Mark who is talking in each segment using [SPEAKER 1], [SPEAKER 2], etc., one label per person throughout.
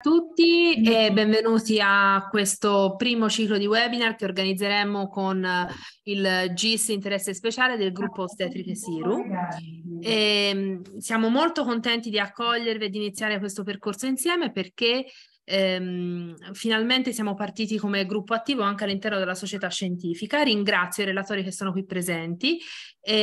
[SPEAKER 1] a tutti e benvenuti a questo primo ciclo di webinar che organizzeremo con eh, il GIS Interesse Speciale del gruppo Ostetriche Siru. E ehm, siamo molto contenti di accogliervi e di iniziare questo percorso insieme perché ehm, finalmente siamo partiti come gruppo attivo anche all'interno della società scientifica. Ringrazio i relatori che sono qui presenti. E,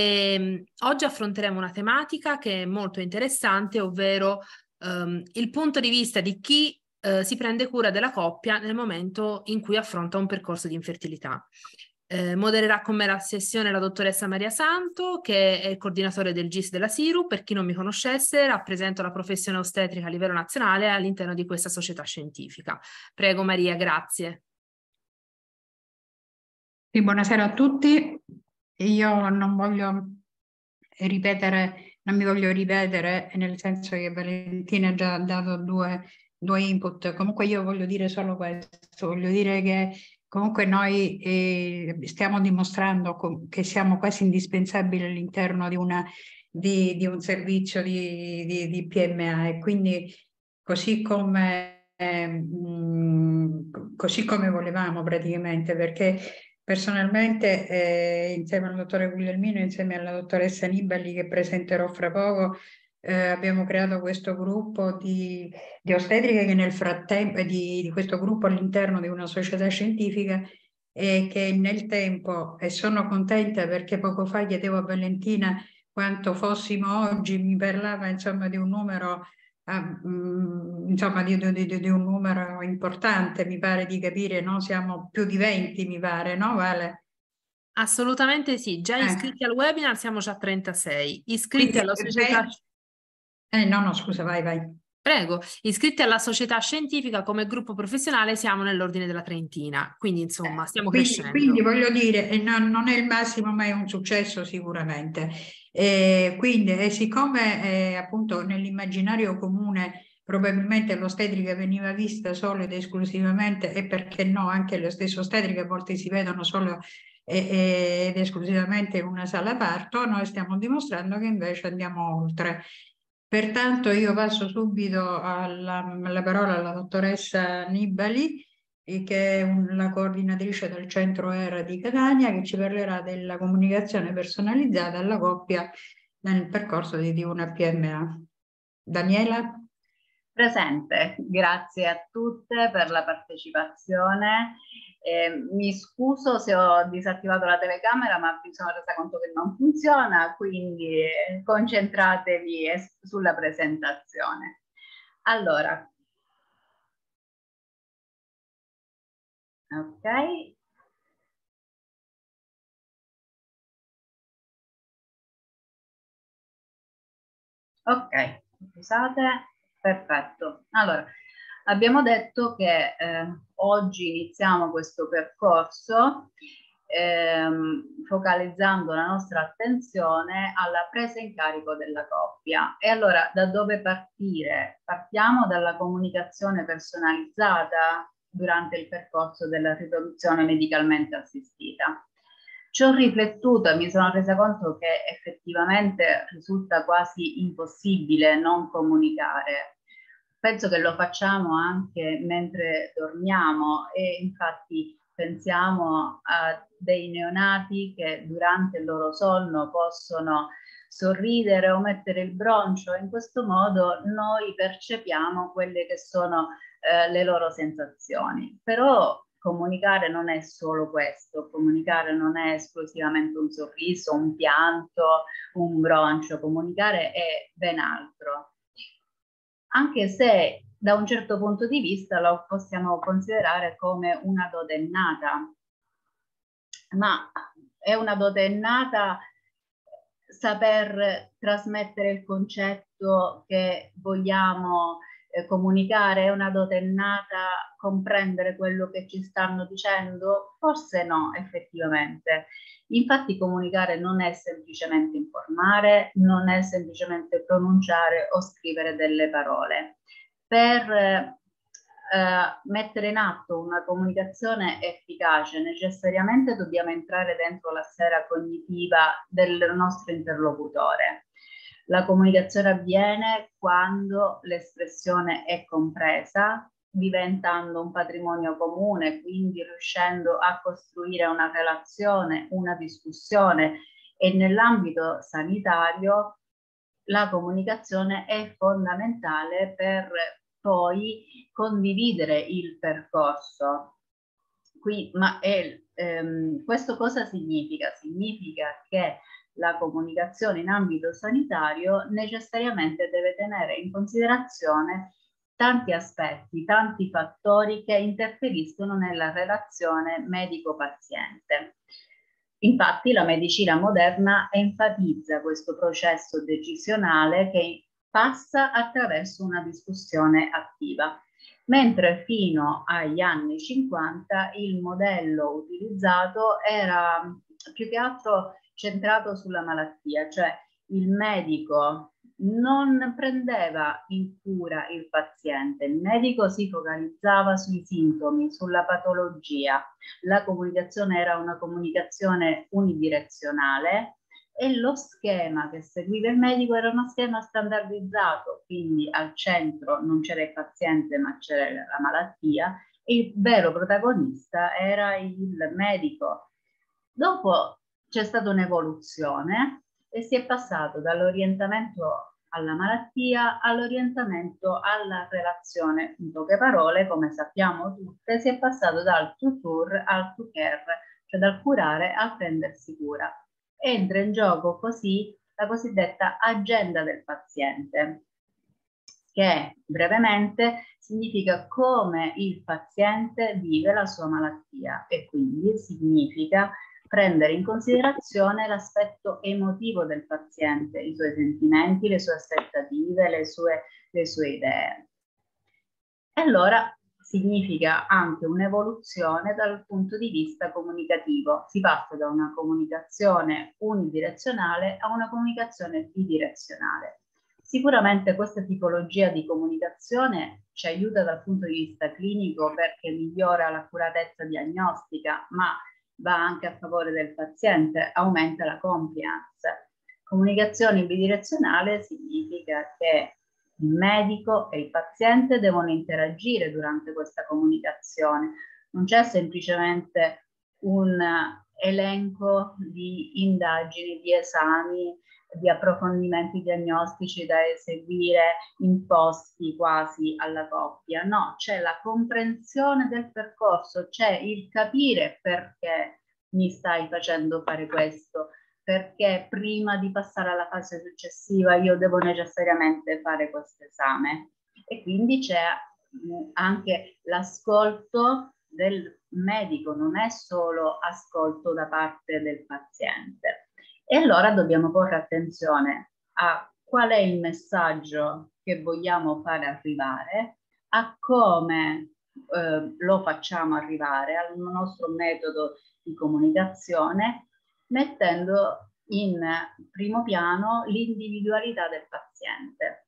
[SPEAKER 1] ehm, oggi affronteremo una tematica che è molto interessante, ovvero um, il punto di vista di chi uh, si prende cura della coppia nel momento in cui affronta un percorso di infertilità. Eh, modererà con me la sessione la dottoressa Maria Santo, che è il coordinatore del GIS della SIRU. Per chi non mi conoscesse, rappresento la professione ostetrica a livello nazionale all'interno di questa società scientifica. Prego Maria, grazie.
[SPEAKER 2] Sì, buonasera a tutti. Io non voglio ripetere non mi voglio ripetere, nel senso che Valentina ha già dato due, due input. Comunque io voglio dire solo questo, voglio dire che comunque noi eh, stiamo dimostrando che siamo quasi indispensabili all'interno di, una, di, di un servizio di, di, di, PMA e quindi così come, eh, così come volevamo praticamente perché Personalmente, eh, insieme al dottore Guglielmino, insieme alla dottoressa Nibali, che presenterò fra poco, eh, abbiamo creato questo gruppo di, di ostetriche che nel frattempo, di, di questo gruppo all'interno di una società scientifica e che nel tempo, e sono contenta perché poco fa chiedevo a Valentina quanto fossimo oggi, mi parlava insomma di un numero Ah, mm, insomma, di, di, di, un numero importante, mi pare di capire, no? siamo più di 20, mi pare, no Vale? Assolutamente sì, già eh. iscritti eh. al webinar siamo già 36, iscritti
[SPEAKER 1] Quindi, alla società...
[SPEAKER 2] Eh no, no, scusa, vai, vai.
[SPEAKER 1] Prego, iscritti alla società scientifica come gruppo professionale siamo nell'ordine della Trentina, quindi insomma eh, stiamo quindi, crescendo. Quindi
[SPEAKER 2] voglio dire, eh, non, non, è il massimo ma è un successo sicuramente. E eh, quindi, e eh, siccome eh, appunto nell'immaginario comune probabilmente l'ostetrica veniva vista solo ed esclusivamente, e perché no, anche le stesse ostetriche a volte si vedono solo eh, ed esclusivamente in una sala parto, noi stiamo dimostrando che invece andiamo oltre. Pertanto io passo subito alla, alla parola alla dottoressa Nibali che è la coordinatrice del centro ERA di Catania, che ci parlerà della comunicazione personalizzata alla coppia nel percorso di, di una PMA. Daniela? Presente, grazie
[SPEAKER 3] a tutte per la partecipazione. Eh, mi scuso se ho disattivato la telecamera, ma mi sono resa conto che non funziona, quindi
[SPEAKER 4] concentratevi sulla presentazione. Allora, ok ok scusate perfetto allora
[SPEAKER 3] abbiamo detto che eh, oggi iniziamo questo percorso ehm, focalizzando la nostra attenzione alla presa in carico della coppia. E allora da dove partire? Partiamo dalla comunicazione personalizzata durante il percorso della riproduzione medicalmente assistita. Ci ho riflettuto e mi sono resa conto che effettivamente risulta quasi impossibile non comunicare. Penso che lo facciamo anche mentre dormiamo e infatti pensiamo a dei neonati che durante il loro sonno possono sorridere o mettere il broncio, in questo modo noi percepiamo quelle che sono eh, le loro sensazioni. Però comunicare non è solo questo, comunicare non è esclusivamente un sorriso, un pianto, un broncio, comunicare è ben altro. Anche se da un certo punto di vista lo possiamo considerare come una dote innata, ma è una dote innata saper trasmettere il concetto che vogliamo eh, comunicare è una dote innata, comprendere quello che ci stanno dicendo? Forse no, effettivamente. Infatti comunicare non è semplicemente informare, non è semplicemente pronunciare o scrivere delle parole. Per eh, eh mettere in atto una comunicazione efficace necessariamente dobbiamo entrare dentro la sfera cognitiva del nostro interlocutore. La comunicazione avviene quando l'espressione è compresa, diventando un patrimonio comune, quindi riuscendo a costruire una relazione, una discussione e nell'ambito sanitario la comunicazione è fondamentale per poi condividere il percorso. Qui, ma è, ehm, questo cosa significa? Significa che la comunicazione in ambito sanitario necessariamente deve tenere in considerazione tanti aspetti, tanti fattori che interferiscono nella relazione medico-paziente. Infatti la medicina moderna enfatizza questo processo decisionale che passa attraverso una discussione attiva, mentre fino agli anni 50 il modello utilizzato era più che altro centrato sulla malattia, cioè il medico non prendeva in cura il paziente, il medico si focalizzava sui sintomi, sulla patologia, la comunicazione era una comunicazione unidirezionale e lo schema che seguiva il medico era uno schema standardizzato, quindi al centro non c'era il paziente ma c'era la malattia e il vero protagonista era il medico. Dopo c'è stata un'evoluzione e si è passato dall'orientamento alla malattia all'orientamento alla relazione, in poche parole, come sappiamo tutte, si è passato dal to cure al to care, cioè dal curare al prendersi cura. Entra in gioco così la cosiddetta agenda del paziente, che brevemente significa come il paziente vive la sua malattia e
[SPEAKER 4] quindi significa
[SPEAKER 3] prendere in considerazione l'aspetto emotivo del paziente, i suoi sentimenti, le sue aspettative, le sue, le sue idee. E allora significa anche un'evoluzione dal punto di vista comunicativo. Si passa da una comunicazione unidirezionale a una comunicazione bidirezionale. Sicuramente questa tipologia di comunicazione ci aiuta dal punto di vista clinico perché migliora l'accuratezza diagnostica, ma va anche a favore del paziente, aumenta la compliance. Comunicazione bidirezionale significa che il medico e il paziente devono interagire durante questa comunicazione. Non c'è semplicemente un elenco di indagini, di esami di approfondimenti diagnostici da eseguire imposti quasi alla coppia, no, c'è la comprensione del percorso, c'è il capire perché mi stai facendo fare questo, perché prima di passare alla fase successiva io devo necessariamente fare questo esame. E quindi c'è mm, anche l'ascolto del medico, non è solo ascolto da parte del paziente. E allora dobbiamo porre attenzione a qual è il messaggio che vogliamo fare arrivare, a come eh, lo facciamo arrivare, al nostro metodo di comunicazione, mettendo in primo piano l'individualità del paziente.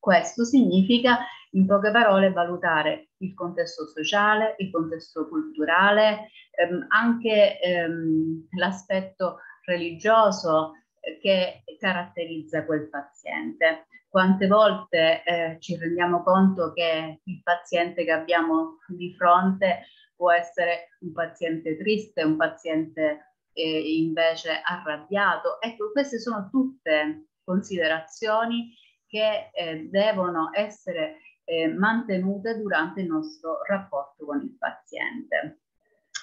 [SPEAKER 3] Questo significa, in poche parole, valutare il contesto sociale, il contesto culturale, ehm, anche ehm, l'aspetto religioso eh, che caratterizza quel paziente. Quante volte eh, ci rendiamo conto che il paziente che abbiamo di fronte può essere un paziente triste, un paziente eh, invece arrabbiato. Ecco, queste sono tutte considerazioni che eh, devono essere eh, mantenute durante il nostro rapporto con il paziente.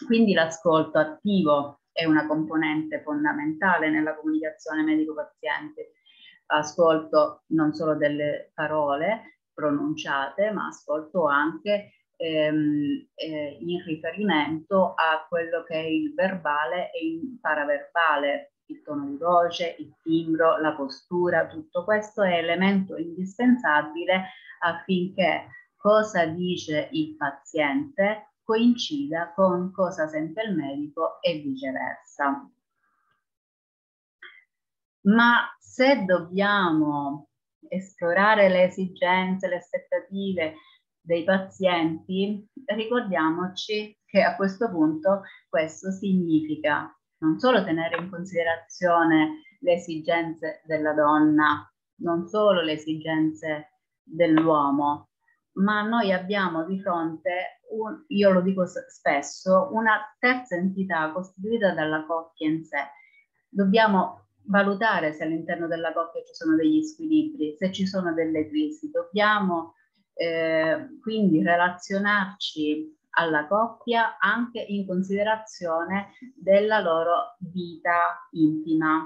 [SPEAKER 3] Quindi l'ascolto attivo è una componente fondamentale nella comunicazione medico-paziente. Ascolto non solo delle parole pronunciate, ma ascolto anche ehm, eh, in riferimento a quello che è il verbale e il paraverbale, il tono di voce, il timbro, la postura, tutto questo è elemento indispensabile affinché cosa dice il paziente coincida con cosa sente il medico e viceversa. Ma se dobbiamo esplorare le esigenze, le aspettative dei pazienti, ricordiamoci che a questo punto questo significa non solo tenere in considerazione le esigenze della donna, non solo le esigenze dell'uomo, ma noi abbiamo di fronte, un, io lo dico spesso, una terza entità costituita dalla coppia in sé. Dobbiamo valutare se all'interno della coppia ci sono degli squilibri, se ci sono delle crisi. Dobbiamo eh, quindi relazionarci alla coppia anche in considerazione della loro vita intima.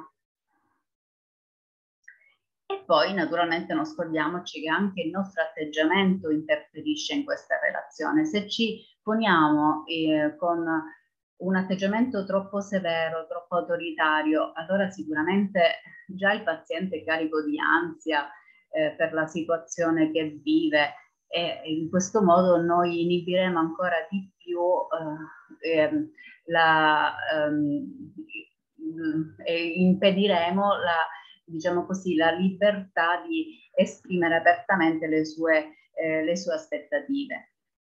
[SPEAKER 3] E poi naturalmente non scordiamoci che anche il nostro atteggiamento interferisce in questa relazione. Se ci poniamo eh, con un atteggiamento troppo severo, troppo autoritario, allora sicuramente già il paziente è carico di ansia eh, per la situazione che vive e in questo modo noi inibiremo ancora di più eh, ehm, la, ehm, impediremo la diciamo così, la libertà di esprimere apertamente le sue, eh, le sue aspettative.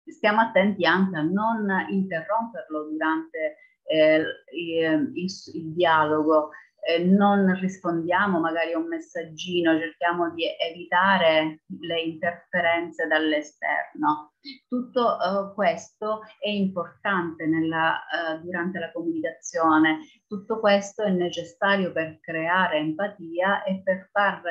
[SPEAKER 3] Stiamo attenti anche a non interromperlo durante eh, il, il, il, dialogo eh, non rispondiamo magari a un messaggino, cerchiamo di evitare le interferenze dall'esterno. Tutto eh, questo è importante nella, eh, durante la comunicazione, tutto questo è necessario per creare empatia e per far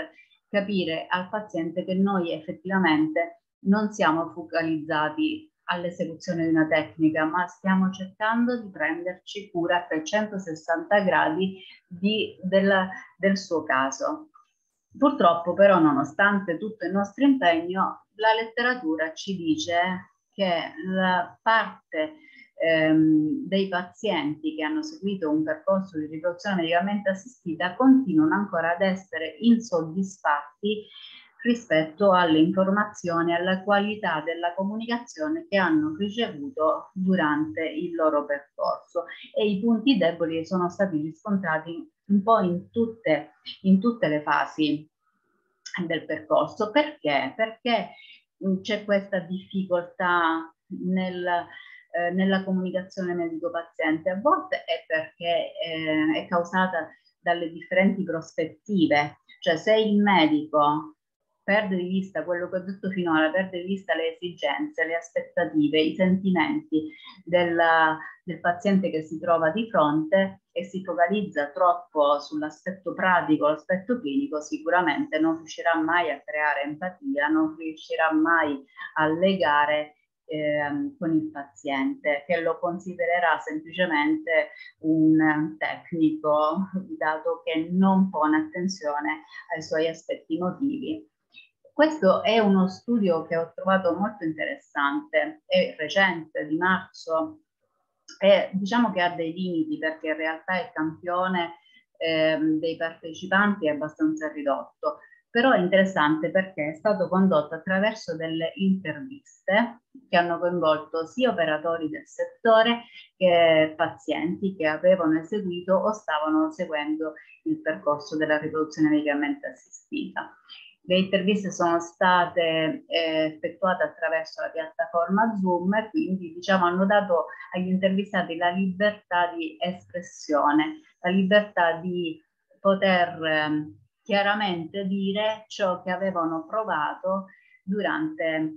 [SPEAKER 3] capire al paziente che noi effettivamente non siamo focalizzati all'esecuzione di una tecnica, ma stiamo cercando di prenderci cura a 360 gradi di, del, del suo caso. Purtroppo però, nonostante tutto il nostro impegno, la letteratura ci dice che la parte ehm, dei pazienti che hanno seguito un percorso di riproduzione medicamente assistita continuano ancora ad essere insoddisfatti rispetto alle informazioni e alla qualità della comunicazione che hanno ricevuto durante il loro percorso e i punti deboli sono stati riscontrati un po' in tutte, in tutte le fasi del percorso. Perché? Perché mm, c'è questa difficoltà nel, eh, nella comunicazione medico-paziente. A volte è perché eh, è causata dalle differenti prospettive, cioè se il medico perde di vista quello che ho detto finora, perde di vista le esigenze, le aspettative, i sentimenti della, del paziente che si trova di fronte e si focalizza troppo sull'aspetto pratico, l'aspetto clinico, sicuramente non riuscirà mai a creare empatia, non riuscirà mai a legare ehm, con il paziente, che lo considererà semplicemente un tecnico, dato che non pone attenzione ai suoi aspetti emotivi questo è uno studio che ho trovato molto interessante, è recente, di marzo, e diciamo che ha dei limiti perché in realtà il campione eh, dei partecipanti è abbastanza ridotto, però è interessante perché è stato condotto attraverso delle interviste che hanno coinvolto sia operatori del settore che pazienti che avevano eseguito o stavano seguendo il percorso della riproduzione medicamente assistita. Le interviste sono state eh, effettuate attraverso la piattaforma Zoom e quindi diciamo, hanno dato agli intervistati la libertà di espressione, la libertà di poter eh, chiaramente dire ciò che avevano provato durante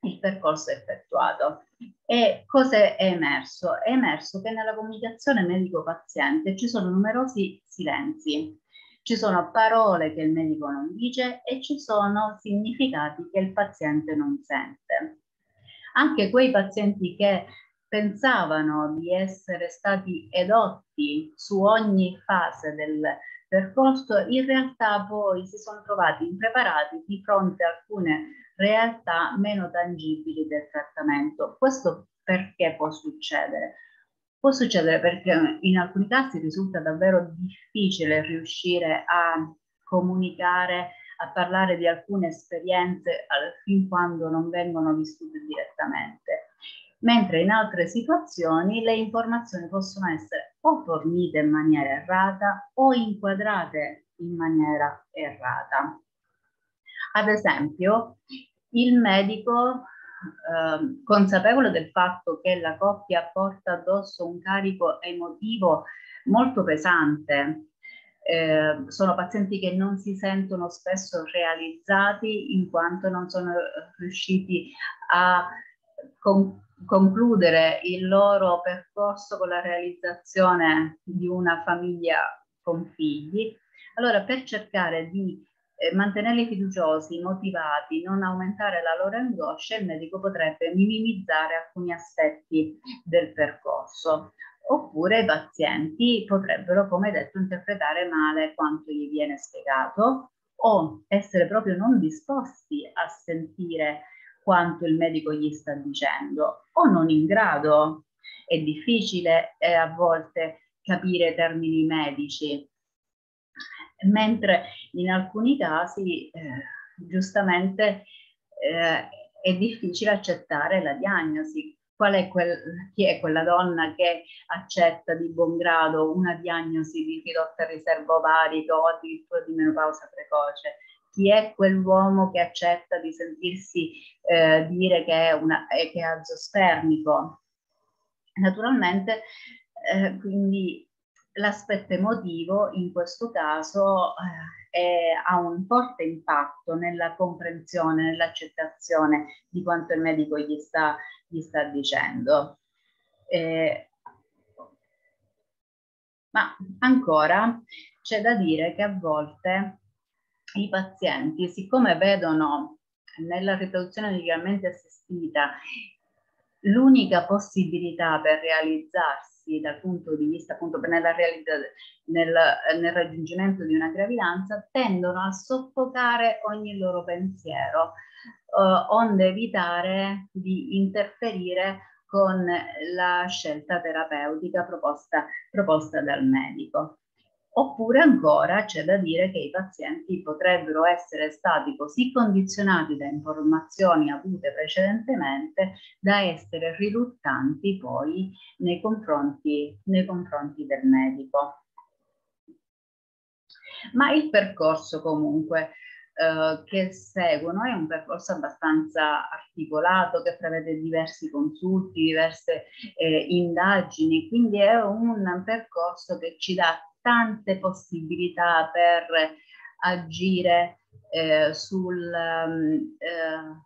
[SPEAKER 3] il percorso effettuato. E cosa è emerso? È emerso che nella comunicazione medico-paziente ci sono numerosi silenzi, ci sono parole che il medico non dice e ci sono significati che il paziente non sente. Anche quei pazienti che pensavano di essere stati edotti su ogni fase del percorso, in realtà poi si sono trovati impreparati di fronte a alcune realtà meno tangibili del trattamento. Questo perché può succedere? Può succedere perché in alcuni casi risulta davvero difficile riuscire a comunicare, a parlare di alcune esperienze eh, fin quando non vengono vissute direttamente. Mentre in altre situazioni le informazioni possono essere o fornite in maniera errata o inquadrate in maniera errata. Ad esempio, il medico Ehm, consapevole del fatto che la coppia porta addosso un carico emotivo molto pesante. Eh, sono pazienti che non si sentono spesso realizzati in quanto non sono riusciti a com- concludere il loro percorso con la realizzazione di una famiglia con figli. Allora, per cercare di eh, mantenerli fiduciosi, motivati, non aumentare la loro angoscia, il medico potrebbe minimizzare alcuni aspetti del percorso. Oppure i pazienti potrebbero, come detto, interpretare male quanto gli viene spiegato o essere proprio non disposti a sentire quanto il medico gli sta dicendo o non in grado. È difficile eh, a volte capire termini medici mentre in alcuni casi eh, giustamente eh, è difficile accettare la diagnosi. Qual è quel, chi è quella donna che accetta di buon grado una diagnosi di ridotta riserva ovarica o addirittura di menopausa precoce? Chi è quell'uomo che accetta di sentirsi eh, dire che è, una, che è azoospermico? Naturalmente, eh, quindi l'aspetto emotivo in questo caso eh, ha un forte impatto nella comprensione, nell'accettazione di quanto il medico gli sta, gli sta dicendo. Eh, ma ancora c'è da dire che a volte i pazienti, siccome vedono nella riproduzione medicalmente assistita l'unica possibilità per realizzarsi, diversi dal punto di vista appunto nella realizza, nel, nel raggiungimento di una gravidanza tendono a soffocare ogni loro pensiero, eh, onde evitare di interferire con la scelta terapeutica proposta, proposta dal medico. Oppure ancora c'è da dire che i pazienti potrebbero essere stati così condizionati da informazioni avute precedentemente da essere riluttanti poi nei confronti, nei confronti del medico. Ma il percorso comunque eh, che seguono è un percorso abbastanza articolato che prevede diversi consulti, diverse eh, indagini, quindi è un percorso che ci dà tante possibilità per agire eh, sul, ehm, eh,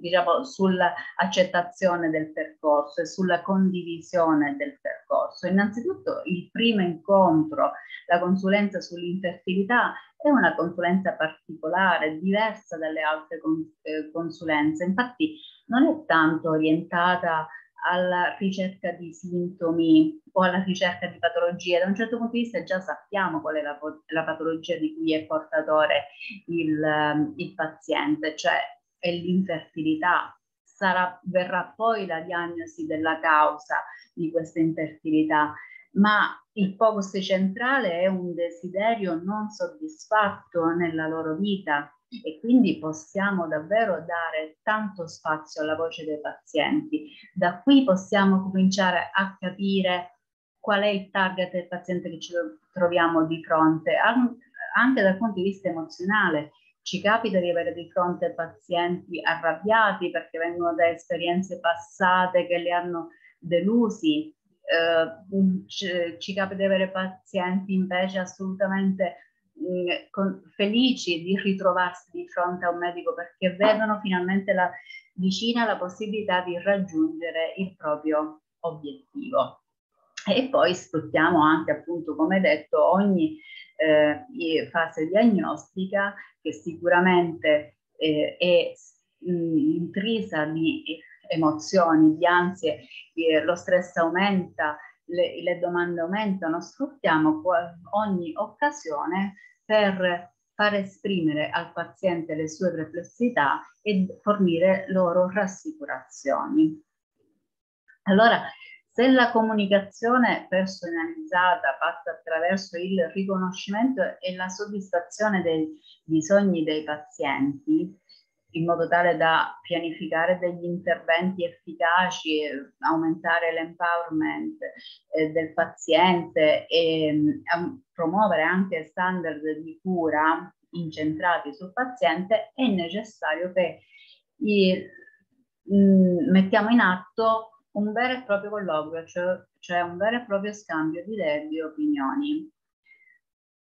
[SPEAKER 3] diciamo, sull'accettazione del percorso e sulla condivisione del percorso. Innanzitutto il primo incontro, la consulenza sull'infertilità, è una consulenza particolare, diversa dalle altre eh, consulenze, infatti non è tanto orientata alla ricerca di sintomi o alla ricerca di patologie. Da un certo punto di vista già sappiamo qual è la, la patologia di cui è portatore il, ehm, il paziente, cioè è l'infertilità. Sarà, verrà poi la diagnosi della causa di questa infertilità, ma il focus centrale è un desiderio non soddisfatto nella loro vita, e quindi possiamo davvero dare tanto spazio alla voce dei pazienti. Da qui possiamo cominciare a capire qual è il target del paziente che ci troviamo di fronte, anche dal punto di vista emozionale. Ci capita di avere di fronte pazienti arrabbiati perché vengono da esperienze passate che li hanno delusi, eh, ci, ci capita di avere pazienti invece assolutamente eh, con, felici di ritrovarsi di fronte a un medico perché vedono finalmente la, vicina la possibilità di raggiungere il proprio obiettivo. E poi sfruttiamo anche, appunto, come detto, ogni eh, fase diagnostica che sicuramente eh, è mh, mm, intrisa di emozioni, di ansie, eh, lo stress aumenta, le, le domande aumentano, sfruttiamo ogni occasione per far esprimere al paziente le sue perplessità e fornire loro rassicurazioni. Allora, se la comunicazione personalizzata passa attraverso il riconoscimento e la soddisfazione dei bisogni dei pazienti, in modo tale da pianificare degli interventi efficaci, aumentare l'empowerment eh, del paziente e um, promuovere anche standard di cura incentrati sul paziente, è necessario che i, mh, mm, mettiamo in atto un vero e proprio colloquio, cioè, cioè un vero e proprio scambio di idee e di opinioni.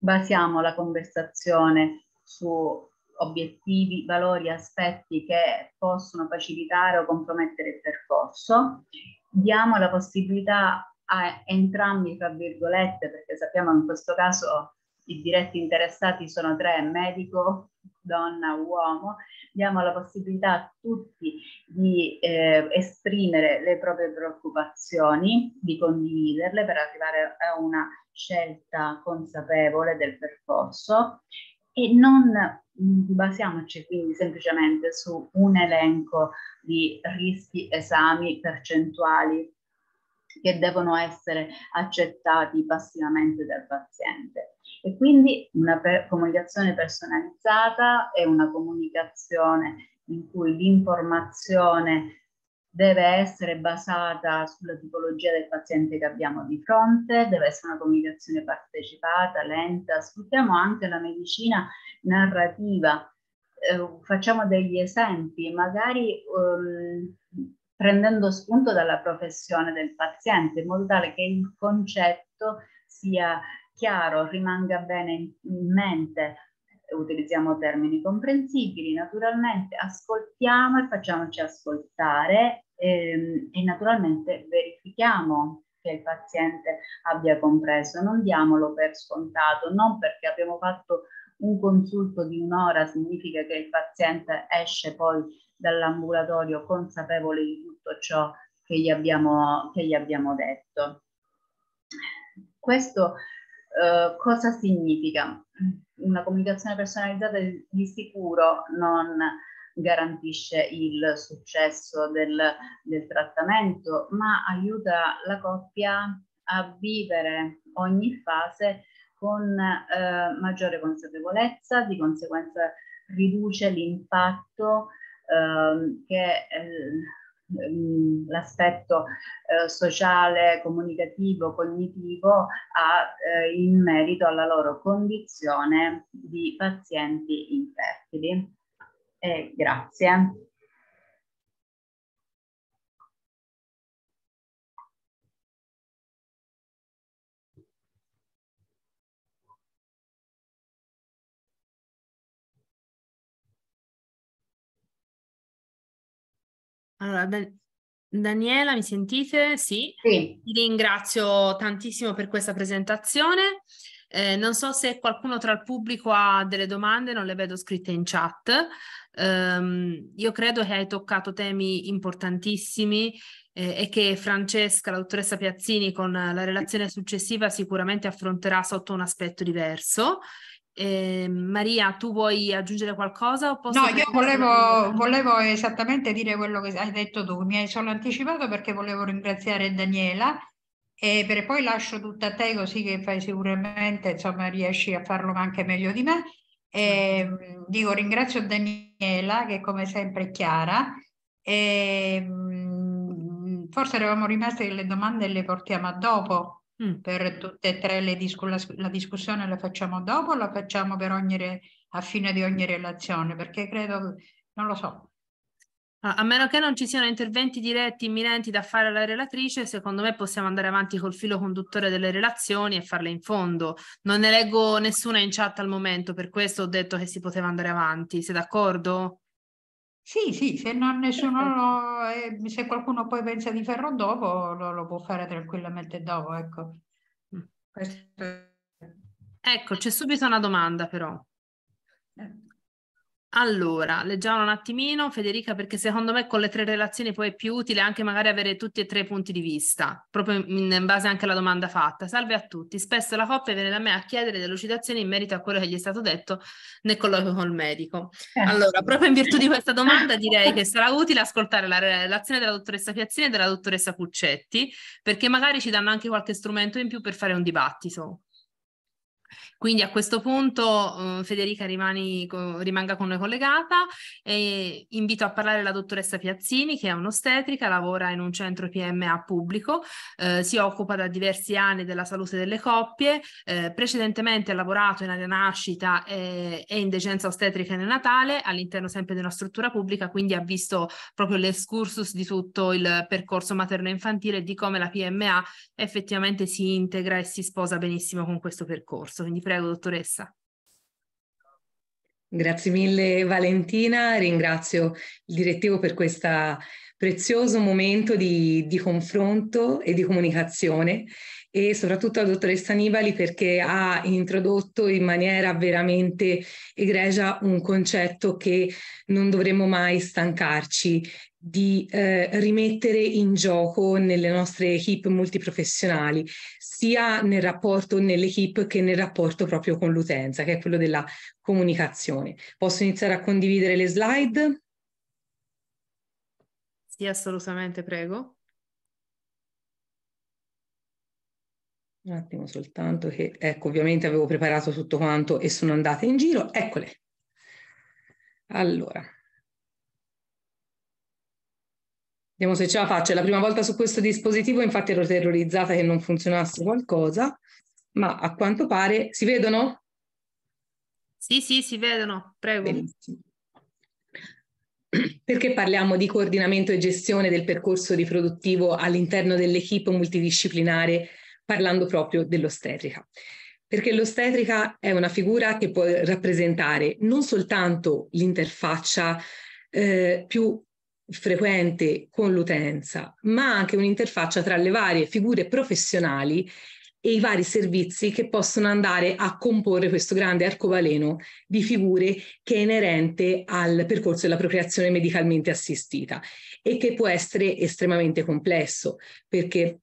[SPEAKER 3] Basiamo la conversazione su obiettivi, valori, aspetti che possono facilitare o compromettere il percorso. Diamo la possibilità a entrambi, tra virgolette, perché sappiamo che in questo caso i diretti interessati sono tre, medico, donna, uomo, diamo la possibilità a tutti di eh, esprimere le proprie preoccupazioni, di condividerle per arrivare a una scelta consapevole del percorso e non mm, basiamoci quindi semplicemente su un elenco di rischi, esami, percentuali che devono essere accettati passivamente dal paziente. E quindi una per- comunicazione personalizzata è una comunicazione in cui l'informazione deve essere basata sulla tipologia del paziente che abbiamo di fronte, deve essere una comunicazione partecipata, lenta, sfruttiamo anche la medicina narrativa, eh, facciamo degli esempi, magari um, prendendo spunto dalla professione del paziente, in modo tale che il concetto sia chiaro, rimanga bene in mente, utilizziamo termini comprensibili, naturalmente ascoltiamo e facciamoci ascoltare ehm, e naturalmente verifichiamo che il paziente abbia compreso, non diamolo per scontato, non perché abbiamo fatto un consulto di un'ora significa che il paziente esce poi dall'ambulatorio consapevole di tutto ciò che gli abbiamo, che gli abbiamo detto. Questo eh, cosa significa? una comunicazione personalizzata di sicuro non garantisce il successo del, del trattamento, ma aiuta la coppia a vivere ogni fase con eh, maggiore consapevolezza, di conseguenza riduce l'impatto eh, che eh, Ehm, l'aspetto eh, sociale, comunicativo, cognitivo ha eh, in merito alla loro condizione di pazienti
[SPEAKER 4] infertili. Eh, grazie. Allora, Dan-
[SPEAKER 1] Daniela, mi sentite? Sì. sì. Vi ringrazio tantissimo per questa presentazione. Eh, non so se qualcuno tra il pubblico ha delle domande, non le vedo scritte in chat. Um, io credo che hai toccato temi importantissimi eh, e che Francesca, la dottoressa Piazzini, con la relazione successiva sicuramente affronterà sotto un aspetto diverso. Eh, Maria, tu vuoi
[SPEAKER 2] aggiungere qualcosa? no, io volevo, volevo, esattamente dire quello che hai detto tu, mi hai solo anticipato perché volevo ringraziare Daniela e per, poi lascio tutto a te così che fai sicuramente, insomma riesci a farlo anche meglio di me. E, certo. ehm, dico ringrazio Daniela che come sempre è chiara. E, ehm, forse eravamo rimaste che le domande le portiamo a dopo Mm. per tutte e tre le dis- la, la, discussione la facciamo dopo o la facciamo per ogni, a fine di ogni relazione? Perché credo, non lo so, a meno che non ci siano interventi
[SPEAKER 1] diretti imminenti da fare alla relatrice, secondo me possiamo andare avanti col filo conduttore delle relazioni e farle in fondo. Non ne leggo nessuna in chat al momento, per questo ho detto che si poteva andare
[SPEAKER 2] avanti. Sei d'accordo? Sì, sì, se, nessuno, eh, se qualcuno poi pensa di farlo dopo, lo, lo può fare tranquillamente dopo, ecco. Mm. Questo...
[SPEAKER 1] Ecco, c'è subito una domanda però. Eh. Allora, leggiamo un attimino, Federica, perché secondo me con le tre relazioni poi è più utile anche magari avere tutti e tre i punti di vista, proprio in, base anche alla domanda fatta. Salve a tutti, spesso la coppia viene da me a chiedere delucidazioni in merito a quello che gli è stato detto nel colloquio col medico. Eh. Allora, proprio in virtù di questa domanda direi che sarà utile ascoltare la relazione della dottoressa Piazzini e della dottoressa Puccetti, perché magari ci danno anche qualche strumento in più per fare un dibattito. Quindi a questo punto eh, Federica rimani, rimanga con noi collegata e invito a parlare la dottoressa Piazzini che è un'ostetrica, lavora in un centro PMA pubblico, eh, si occupa da diversi anni della salute delle coppie, eh, precedentemente ha lavorato in arenascita e, e in decenza ostetrica nel Natale all'interno sempre di una struttura pubblica, quindi ha visto proprio l'escursus di tutto il percorso materno-infantile e di come la PMA effettivamente si integra e si sposa
[SPEAKER 5] benissimo con questo percorso questo, quindi prego dottoressa. Grazie mille Valentina, ringrazio il direttivo per questo prezioso momento di, di confronto e di comunicazione e soprattutto alla dottoressa Nibali perché ha introdotto in maniera veramente egregia un concetto che non dovremmo mai stancarci di eh, rimettere in gioco nelle nostre equip multiprofessionali, sia nel rapporto nell'equip che nel rapporto proprio con l'utenza, che è quello della comunicazione. Posso iniziare a condividere le slide? Sì,
[SPEAKER 1] assolutamente,
[SPEAKER 2] prego.
[SPEAKER 5] Un attimo soltanto che, ecco, ovviamente avevo preparato tutto quanto e sono andata in giro. Eccole. Allora. Vediamo se ce la faccio. È la prima volta su questo dispositivo, infatti ero terrorizzata che non funzionasse qualcosa, ma a quanto pare si vedono? Sì, sì, si vedono. Prego. Benissimo. Perché parliamo di coordinamento e gestione del percorso riproduttivo all'interno dell'equipe multidisciplinare parlando proprio dell'ostetrica. Perché l'ostetrica è una figura che può rappresentare non soltanto l'interfaccia eh, più frequente con l'utenza, ma anche un'interfaccia tra le varie figure professionali e i vari servizi che possono andare a comporre questo grande arcobaleno di figure che è inerente al percorso della procreazione medicalmente assistita e che può essere estremamente complesso perché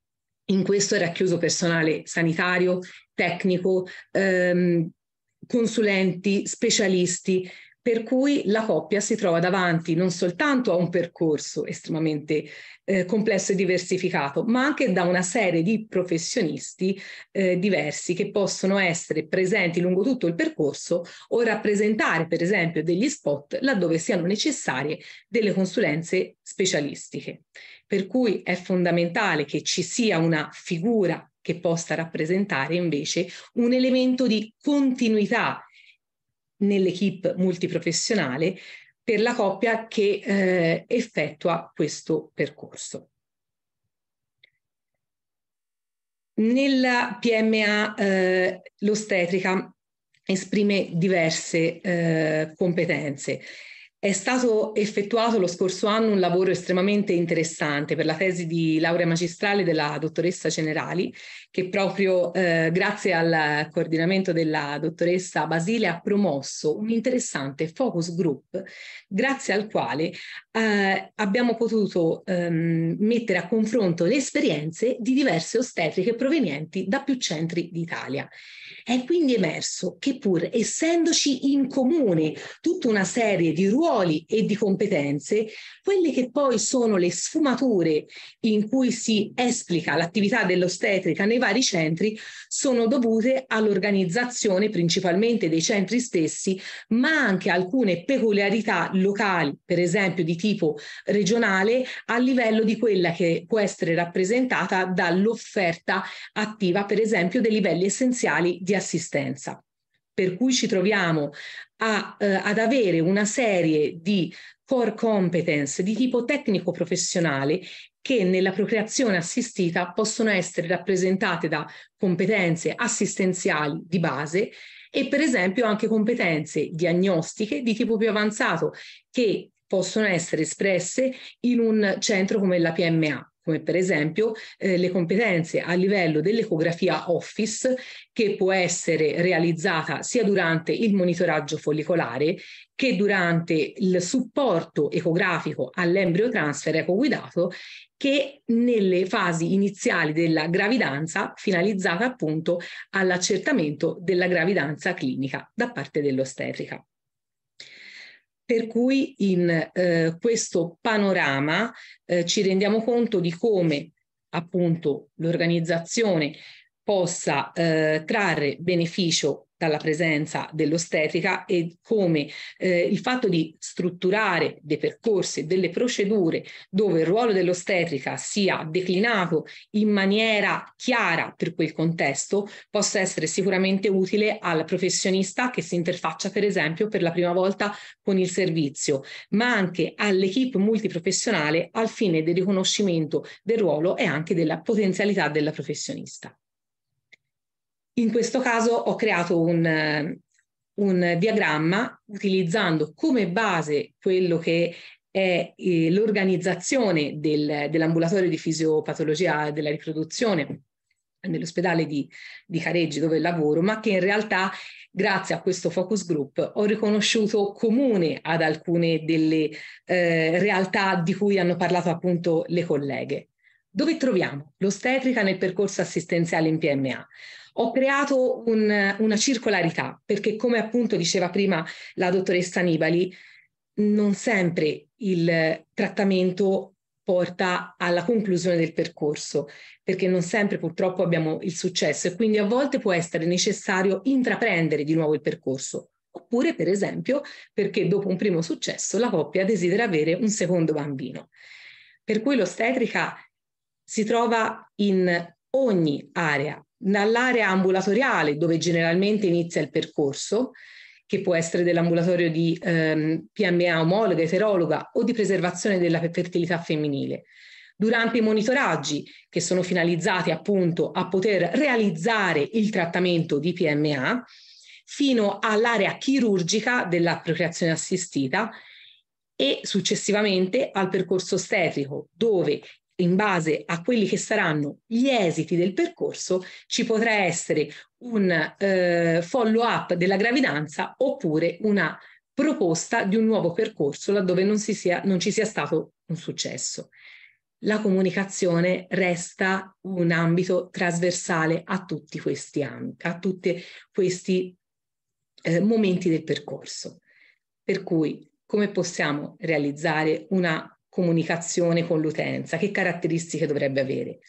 [SPEAKER 5] in questo è racchiuso personale sanitario, tecnico, ehm, consulenti, specialisti, per cui la coppia si trova davanti non soltanto a un percorso estremamente eh, complesso e diversificato, ma anche da una serie di professionisti eh, diversi che possono essere presenti lungo tutto il percorso o rappresentare, per esempio, degli spot laddove siano necessarie delle consulenze specialistiche per cui è fondamentale che ci sia una figura che possa rappresentare invece un elemento di continuità nell'equipe multiprofessionale per la coppia che eh, effettua questo percorso. Nella PMA eh, l'ostetrica esprime diverse eh, competenze. È stato effettuato lo scorso anno un lavoro estremamente interessante per la tesi di laurea magistrale della dottoressa Generali, che proprio eh, grazie al coordinamento della dottoressa Basile ha promosso un interessante focus group, grazie al quale eh, abbiamo potuto ehm, mettere a confronto le esperienze di diverse ostetriche provenienti da più centri d'Italia. È quindi emerso che pur essendoci in comune tutta una serie di ruoli ruoli e di competenze, quelle che poi sono le sfumature in cui si esplica l'attività dell'ostetrica nei vari centri sono dovute all'organizzazione principalmente dei centri stessi, ma anche alcune peculiarità locali, per esempio di tipo regionale, a livello di quella che può essere rappresentata dall'offerta attiva, per esempio, dei livelli essenziali di assistenza per cui ci troviamo a, eh, ad avere una serie di core competence di tipo tecnico professionale che nella procreazione assistita possono essere rappresentate da competenze assistenziali di base e per esempio anche competenze diagnostiche di tipo più avanzato che possono essere espresse in un centro come la PMA come per esempio eh, le competenze a livello dell'ecografia office che può essere realizzata sia durante il monitoraggio follicolare che durante il supporto ecografico all'embryo transfer ecoguidato che nelle fasi iniziali della gravidanza finalizzata appunto all'accertamento della gravidanza clinica da parte dell'ostetrica per cui in eh, questo panorama eh, ci rendiamo conto di come appunto l'organizzazione possa eh, trarre beneficio dalla presenza dell'ostetrica e come eh, il fatto di strutturare dei percorsi delle procedure dove il ruolo dell'ostetrica sia declinato in maniera chiara per quel contesto possa essere sicuramente utile al professionista che si interfaccia per esempio per la prima volta con il servizio, ma anche all'equipe multiprofessionale al fine del riconoscimento del ruolo e anche della potenzialità della professionista. In questo caso ho creato un, eh, un diagramma utilizzando come base quello che è eh, l'organizzazione del, dell'ambulatorio di fisiopatologia della riproduzione nell'ospedale di, di, Careggi dove lavoro, ma che in realtà grazie a questo focus group ho riconosciuto comune ad alcune delle eh, realtà di cui hanno parlato appunto le colleghe. Dove troviamo l'ostetrica nel percorso assistenziale in PMA? Ho creato un, una circolarità, perché come appunto diceva prima la dottoressa Nibali, non sempre il trattamento porta alla conclusione del percorso, perché non sempre purtroppo abbiamo il successo e quindi a volte può essere necessario intraprendere di nuovo il percorso. Oppure, per esempio, perché dopo un primo successo la coppia desidera avere un secondo bambino. Per cui l'ostetrica si trova in ogni area dall'area ambulatoriale dove generalmente inizia il percorso, che può essere dell'ambulatorio di ehm, PMA omologa, eterologa o di preservazione della fertilità femminile. Durante i monitoraggi che sono finalizzati appunto a poter realizzare il trattamento di PMA fino all'area chirurgica della procreazione assistita e successivamente al percorso ostetrico dove in base a quelli che saranno gli esiti del percorso, ci potrà essere un eh, follow-up della gravidanza oppure una proposta di un nuovo percorso laddove non, si sia, non ci sia stato un successo. La comunicazione resta un ambito trasversale a tutti questi, a tutti questi eh, momenti del percorso. Per cui come possiamo realizzare una comunicazione con l'utenza, che caratteristiche dovrebbe avere.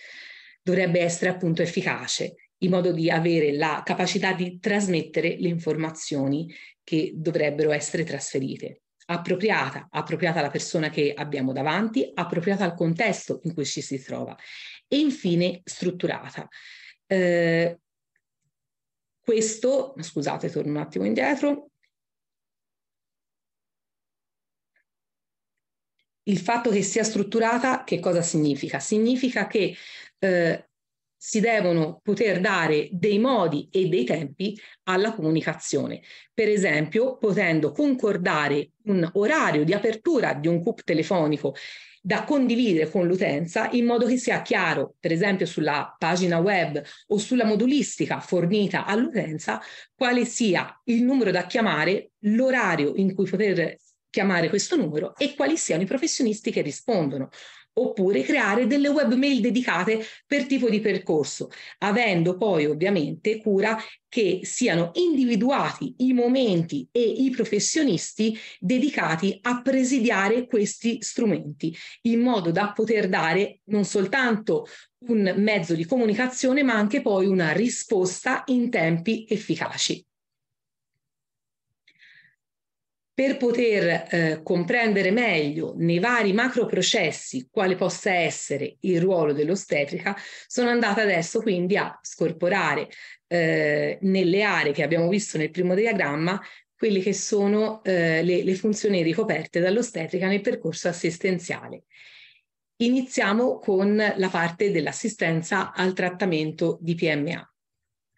[SPEAKER 5] Dovrebbe essere appunto efficace, in modo di avere la capacità di trasmettere le informazioni che dovrebbero essere trasferite. Appropriata, appropriata alla persona che abbiamo davanti, appropriata al contesto in cui ci si trova e infine strutturata. Eh, questo, scusate, torno un attimo indietro, il fatto che sia strutturata, che cosa significa? Significa che eh, si devono poter dare dei modi e dei tempi alla comunicazione, per esempio potendo concordare un orario di apertura di un CUP telefonico da condividere con l'utenza in modo che sia chiaro, per esempio sulla pagina web o sulla modulistica fornita all'utenza, quale sia il numero da chiamare, l'orario in cui poter chiamare questo numero e quali siano i professionisti che rispondono oppure creare delle web mail dedicate per tipo di percorso, avendo poi ovviamente cura che siano individuati i momenti e i professionisti dedicati a presidiare questi strumenti, in modo da poter dare non soltanto un mezzo di comunicazione, ma anche poi una risposta in tempi efficaci. per poter eh, comprendere meglio nei vari macroprocessi quale possa essere il ruolo dell'ostetrica, sono andata adesso quindi a scorporare eh, nelle aree che abbiamo visto nel primo diagramma quelle che sono eh, le, le funzioni ricoperte dall'ostetrica nel percorso assistenziale. Iniziamo con la parte dell'assistenza al trattamento di PMA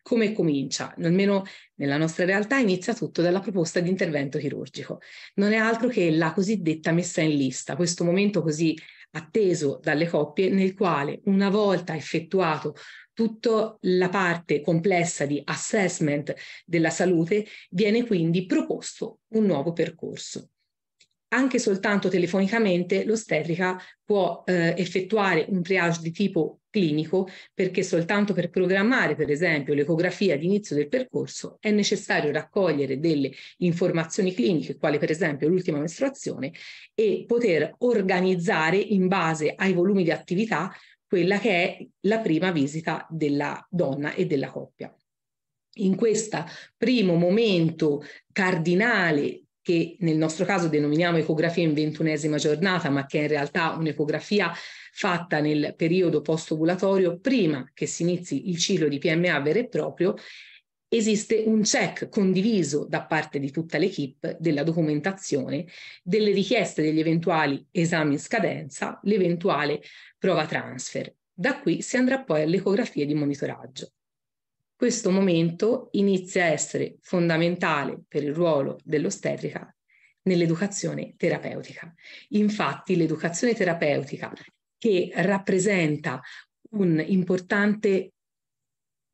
[SPEAKER 5] come comincia, almeno nella nostra realtà, inizia tutto dalla proposta di intervento chirurgico. Non è altro che la cosiddetta messa in lista, questo momento così atteso dalle coppie nel quale una volta effettuato tutta la parte complessa di assessment della salute viene quindi proposto un nuovo percorso. Anche soltanto telefonicamente l'ostetrica può eh, effettuare un triage di tipo clinico perché soltanto per programmare, per esempio, l'ecografia di del percorso è necessario raccogliere delle informazioni cliniche, quale per esempio l'ultima mestruazione, e poter organizzare in base ai volumi di attività quella che è la prima visita della donna e della coppia. In questo primo momento cardinale che nel nostro caso denominiamo ecografia in ventunesima giornata, ma che è in realtà un'ecografia fatta nel periodo post-ovulatorio prima che si inizi il ciclo di PMA vero e proprio, esiste un check condiviso da parte di tutta l'equipe della documentazione, delle richieste degli eventuali esami in scadenza, l'eventuale prova transfer. Da qui si andrà poi all'ecografia di monitoraggio questo momento inizia a essere fondamentale per il ruolo dell'ostetrica nell'educazione terapeutica. Infatti l'educazione terapeutica che rappresenta un importante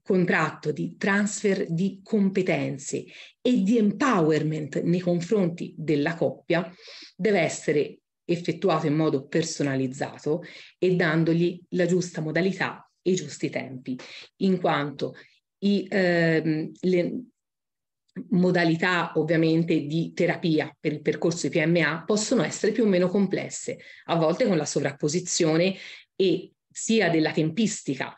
[SPEAKER 5] contratto di transfer di competenze e di empowerment nei confronti della coppia deve essere effettuato in modo personalizzato e dandogli la giusta modalità e i giusti tempi, in quanto i, ehm, le modalità ovviamente di terapia per il percorso di PMA possono essere più o meno complesse, a volte con la sovrapposizione e sia della tempistica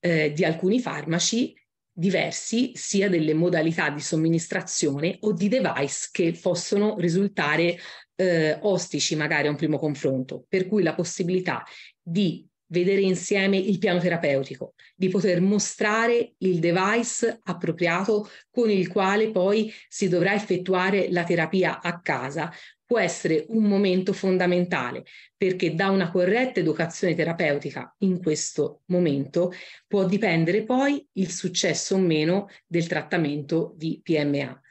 [SPEAKER 5] eh, di alcuni farmaci diversi sia delle modalità di somministrazione o di device che possono risultare eh, ostici magari a un primo confronto, per cui la possibilità di vedere insieme il piano terapeutico, di poter mostrare il device appropriato con il quale poi si dovrà effettuare la terapia a casa, può essere un momento fondamentale perché da una corretta educazione terapeutica in questo momento può dipendere poi il successo o meno del trattamento di PMA.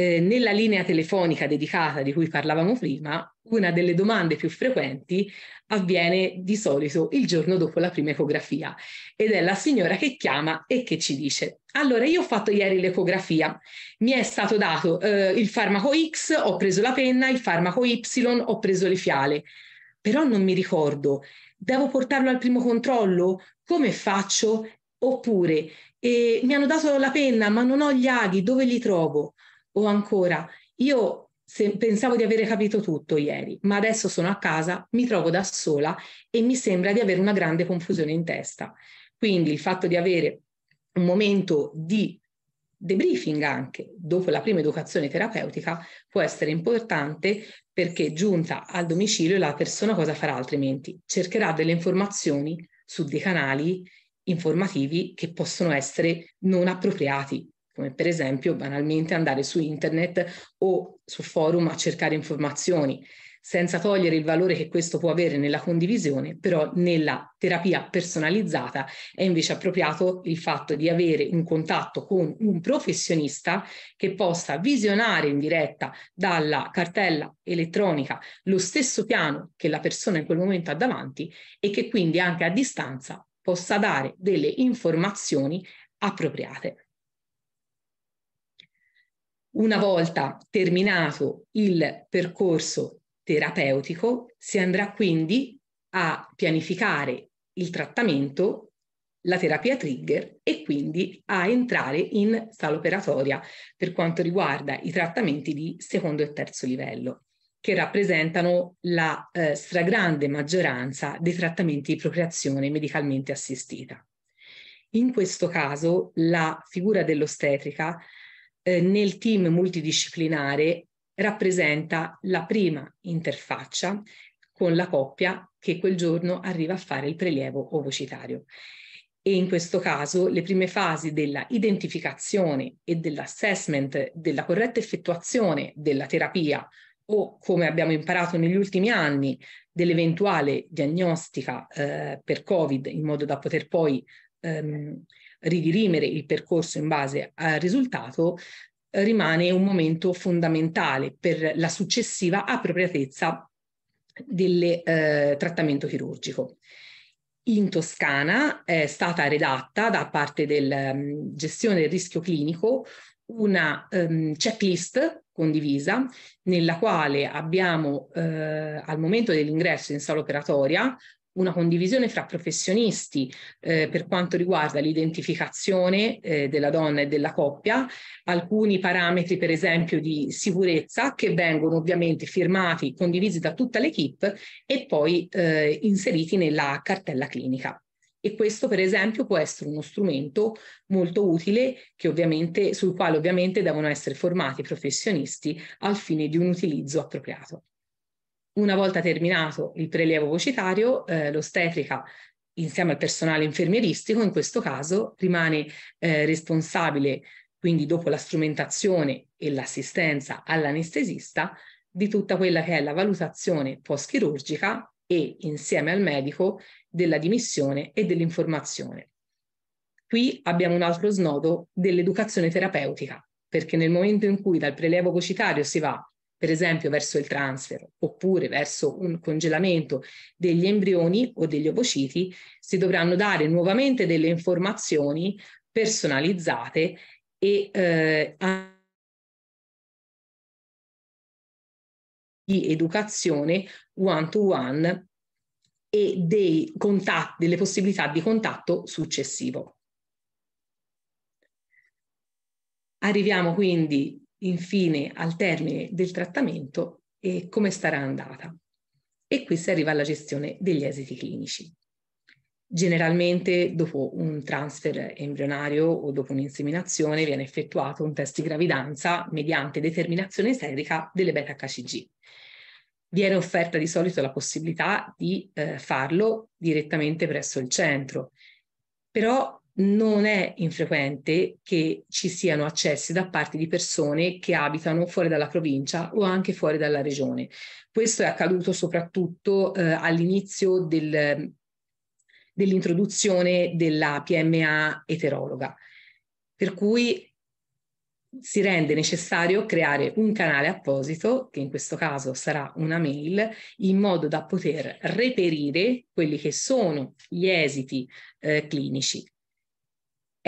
[SPEAKER 5] Eh, nella linea telefonica dedicata di cui parlavamo prima, una delle domande più frequenti avviene di solito il giorno dopo la prima ecografia ed è la signora che chiama e che ci dice allora io ho fatto ieri l'ecografia, mi è stato dato eh, il farmaco X, ho preso la penna, il farmaco Y, ho preso le fiale, però non mi ricordo, devo portarlo al primo controllo? Come faccio? Oppure eh, mi hanno dato la penna ma non ho gli aghi, dove li trovo? O ancora, io se, pensavo di avere capito tutto ieri, ma adesso sono a casa, mi trovo da sola e mi sembra di avere una grande confusione in testa. Quindi il fatto di avere un momento di debriefing anche dopo la prima educazione terapeutica può essere importante perché giunta al domicilio la persona cosa farà altrimenti? Cercherà delle informazioni su dei canali informativi che possono essere non appropriati come per esempio banalmente andare su internet o su forum a cercare informazioni, senza togliere il valore che questo può avere nella condivisione, però nella terapia personalizzata è invece appropriato il fatto di avere un contatto con un professionista che possa visionare in diretta dalla cartella elettronica lo stesso piano che la persona in quel momento ha davanti e che quindi anche a distanza possa dare delle informazioni appropriate. Una volta terminato il percorso terapeutico, si andrà quindi a pianificare il trattamento, la terapia trigger e quindi a entrare in sala operatoria per quanto riguarda i trattamenti di secondo e terzo livello che rappresentano la eh, stragrande maggioranza dei trattamenti di procreazione medicalmente assistita. In questo caso la figura dell'ostetrica eh, nel team multidisciplinare rappresenta la prima interfaccia con la coppia che quel giorno arriva a fare il prelievo ovocitario. E in questo caso le prime fasi della identificazione e dell'assessment della corretta effettuazione della terapia o come abbiamo imparato negli ultimi anni dell'eventuale diagnostica eh, per Covid in modo da poter poi ehm, ridirimere il percorso in base al risultato, eh, rimane un momento fondamentale per la successiva appropriatezza del eh, trattamento chirurgico. In Toscana è stata redatta da parte della um, mm, gestione del rischio clinico una um, checklist condivisa nella quale abbiamo eh, al momento dell'ingresso in sala operatoria una condivisione fra professionisti eh, per quanto riguarda l'identificazione eh, della donna e della coppia, alcuni parametri per esempio di sicurezza che vengono ovviamente firmati, condivisi da tutta l'equipe e poi eh, inseriti nella cartella clinica. E questo per esempio può essere uno strumento molto utile sul quale ovviamente devono essere formati i professionisti al fine di un utilizzo appropriato. Una volta terminato il prelievo vocitario, eh, l'ostetrica insieme al personale infermieristico in questo caso rimane eh, responsabile, quindi dopo la strumentazione e l'assistenza all'anestesista, di tutta quella che è la valutazione post-chirurgica e insieme al medico della dimissione e dell'informazione. Qui abbiamo un altro snodo dell'educazione terapeutica, perché nel momento in cui dal prelievo vocitario si va per esempio verso il transfer oppure verso un congelamento degli embrioni o degli ovociti, si dovranno dare nuovamente delle informazioni personalizzate e eh, di educazione one to one e dei contatti, delle possibilità di contatto successivo. Arriviamo quindi infine al termine del trattamento e come sarà andata. E qui si arriva alla gestione degli esiti clinici. Generalmente dopo un transfer embrionario o dopo un'inseminazione viene effettuato un test di gravidanza mediante determinazione serica delle beta-HCG. Viene offerta di solito la possibilità di eh, farlo direttamente presso il centro, però non è infrequente che ci siano accessi da parte di persone che abitano fuori dalla provincia o anche fuori dalla regione. Questo è accaduto soprattutto eh, all'inizio del, dell'introduzione della PMA eterologa, per cui si rende necessario creare un canale apposito, che in questo caso sarà una mail, in modo da poter reperire quelli che sono gli esiti eh, clinici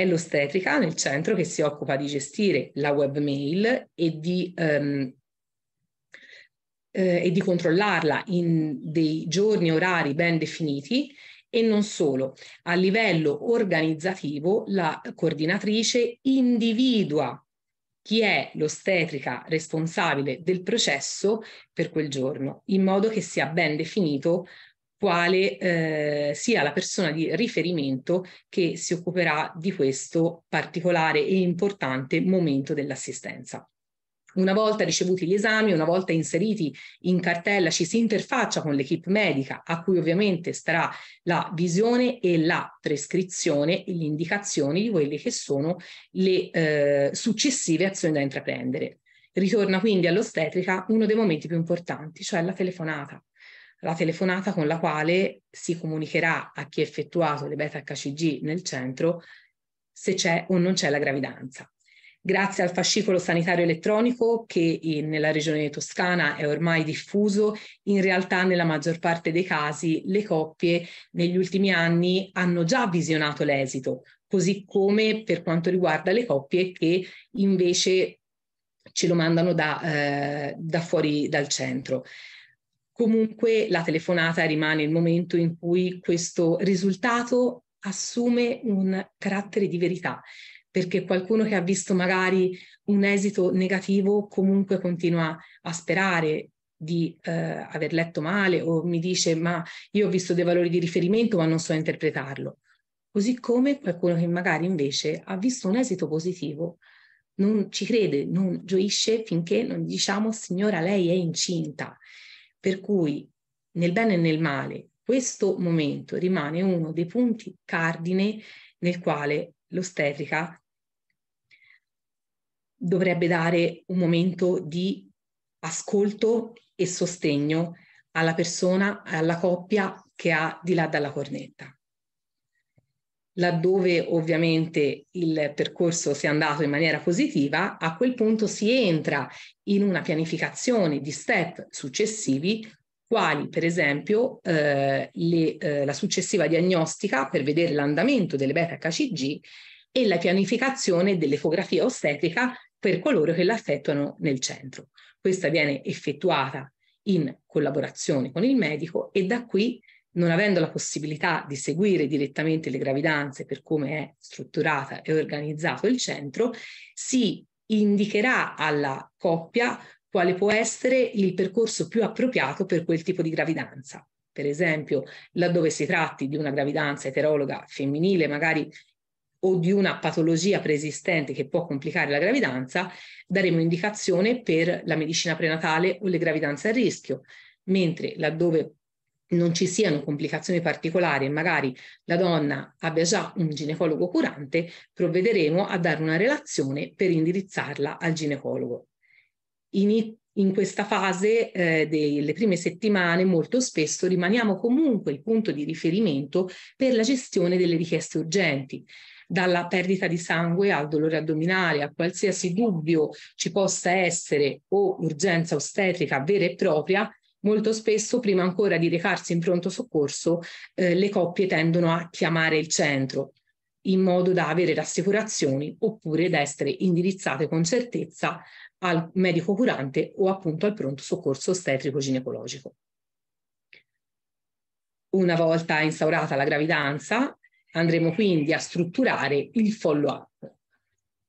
[SPEAKER 5] è l'ostetrica nel centro che si occupa di gestire la webmail e di, um, eh, e di controllarla in dei giorni orari ben definiti e non solo. A livello organizzativo la coordinatrice individua chi è l'ostetrica responsabile del processo per quel giorno, in modo che sia ben definito quale eh, sia la persona di riferimento che si occuperà di questo particolare e importante momento dell'assistenza. Una volta ricevuti gli esami, una volta inseriti in cartella, ci si interfaccia con l'equipe medica, a cui ovviamente starà la visione e la prescrizione e le indicazioni di quelle che sono le eh, successive azioni da intraprendere. Ritorna quindi all'ostetrica uno dei momenti più importanti, cioè la telefonata la telefonata con la quale si comunicherà a chi ha effettuato le beta HCG nel centro se c'è o non c'è la gravidanza. Grazie al fascicolo sanitario elettronico che in, nella regione toscana è ormai diffuso, in realtà nella maggior parte dei casi le coppie negli ultimi anni hanno già visionato l'esito, così come per quanto riguarda le coppie che invece ce lo mandano da, eh, da fuori dal centro comunque la telefonata rimane il momento in cui questo risultato assume un carattere di verità, perché qualcuno che ha visto magari un esito negativo comunque continua a sperare di eh, aver letto male o mi dice ma io ho visto dei valori di riferimento ma non so interpretarlo. Così come qualcuno che magari invece ha visto un esito positivo non ci crede, non gioisce finché non diciamo signora lei è incinta per cui nel bene e nel male questo momento rimane uno dei punti cardine nel quale l'ostetrica dovrebbe dare un momento di ascolto e sostegno alla persona, alla coppia che ha di là dalla cornetta laddove ovviamente il percorso sia andato in maniera positiva, a quel punto si entra in una pianificazione di step successivi quali per esempio eh, le, eh, la successiva diagnostica per vedere l'andamento delle beta-HCG e la pianificazione dell'ecografia ostetrica per coloro che l'affettuano nel centro. Questa viene effettuata in collaborazione con il medico e da qui non avendo la possibilità di seguire direttamente le gravidanze per come è strutturata e organizzato il centro, si indicherà alla coppia quale può essere il percorso più appropriato per quel tipo di gravidanza. Per esempio, laddove si tratti di una gravidanza eterologa femminile, magari o di una patologia preesistente che può complicare la gravidanza, daremo indicazione per la medicina prenatale o le gravidanze a rischio, mentre laddove non ci siano complicazioni particolari e magari la donna abbia già un ginecologo curante, provvederemo a dare una relazione per indirizzarla al ginecologo. In, in questa fase eh, delle prime settimane molto spesso rimaniamo comunque il punto di riferimento per la gestione delle richieste urgenti dalla perdita di sangue al dolore addominale, a qualsiasi dubbio ci possa essere o urgenza ostetrica vera e propria, Molto spesso, prima ancora di recarsi in pronto soccorso, eh, le coppie tendono a chiamare il centro in modo da avere rassicurazioni oppure da essere indirizzate con certezza al medico curante o appunto al pronto soccorso ostetrico-ginecologico. Una volta instaurata la gravidanza, andremo quindi a strutturare il follow-up.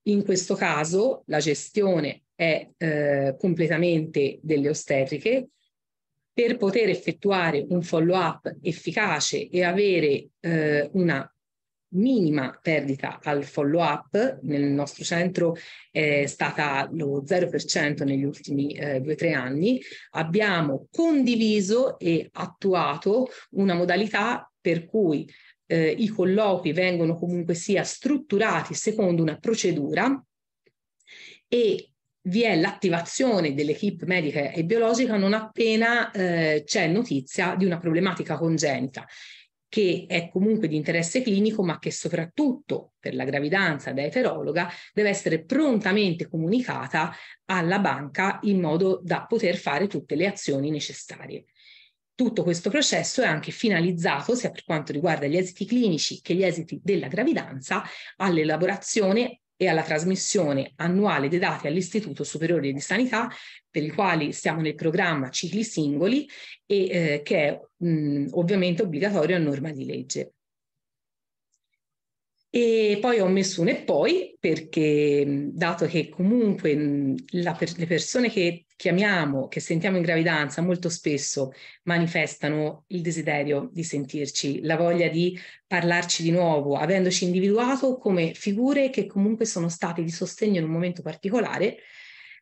[SPEAKER 5] In questo caso la gestione è eh, completamente delle ostetriche, per poter effettuare un follow-up efficace e avere eh, una minima perdita al follow-up, nel nostro centro è stata lo 0% negli ultimi eh, due o tre anni, abbiamo condiviso e attuato una modalità per cui eh, i colloqui vengono comunque sia strutturati secondo una procedura e vi è l'attivazione dell'equipe medica e biologica non appena eh, c'è notizia di una problematica congenita che è comunque di interesse clinico, ma che soprattutto per la gravidanza da eterologa deve essere prontamente comunicata alla banca in modo da poter fare tutte le azioni necessarie. Tutto questo processo è anche finalizzato, sia per quanto riguarda gli esiti clinici che gli esiti della gravidanza, all'elaborazione e alla trasmissione annuale dei dati all'Istituto Superiore di Sanità, per i quali stiamo nel programma cicli singoli e eh, che è mh, ovviamente obbligatorio a norma di legge. E poi ho messo un e poi perché, dato che comunque la, le persone che chiamiamo, che sentiamo in gravidanza, molto spesso manifestano il desiderio di sentirci, la voglia di parlarci di nuovo, avendoci individuato come figure che comunque sono state di sostegno in un momento particolare.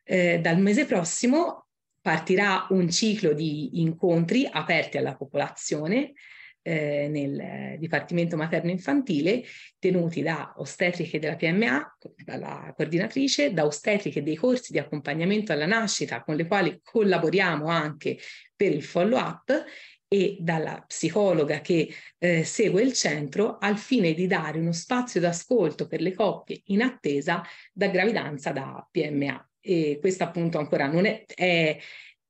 [SPEAKER 5] Eh, dal mese prossimo partirà un ciclo di incontri aperti alla popolazione eh, nel eh, Dipartimento Materno-Infantile, tenuti da ostetriche della PMA, dalla coordinatrice, da ostetriche dei corsi di accompagnamento alla nascita, con le quali collaboriamo anche per il follow-up, e dalla psicologa che eh, segue il centro al fine di dare uno spazio d'ascolto per le coppie in attesa da gravidanza da PMA. E questo appunto ancora non è, è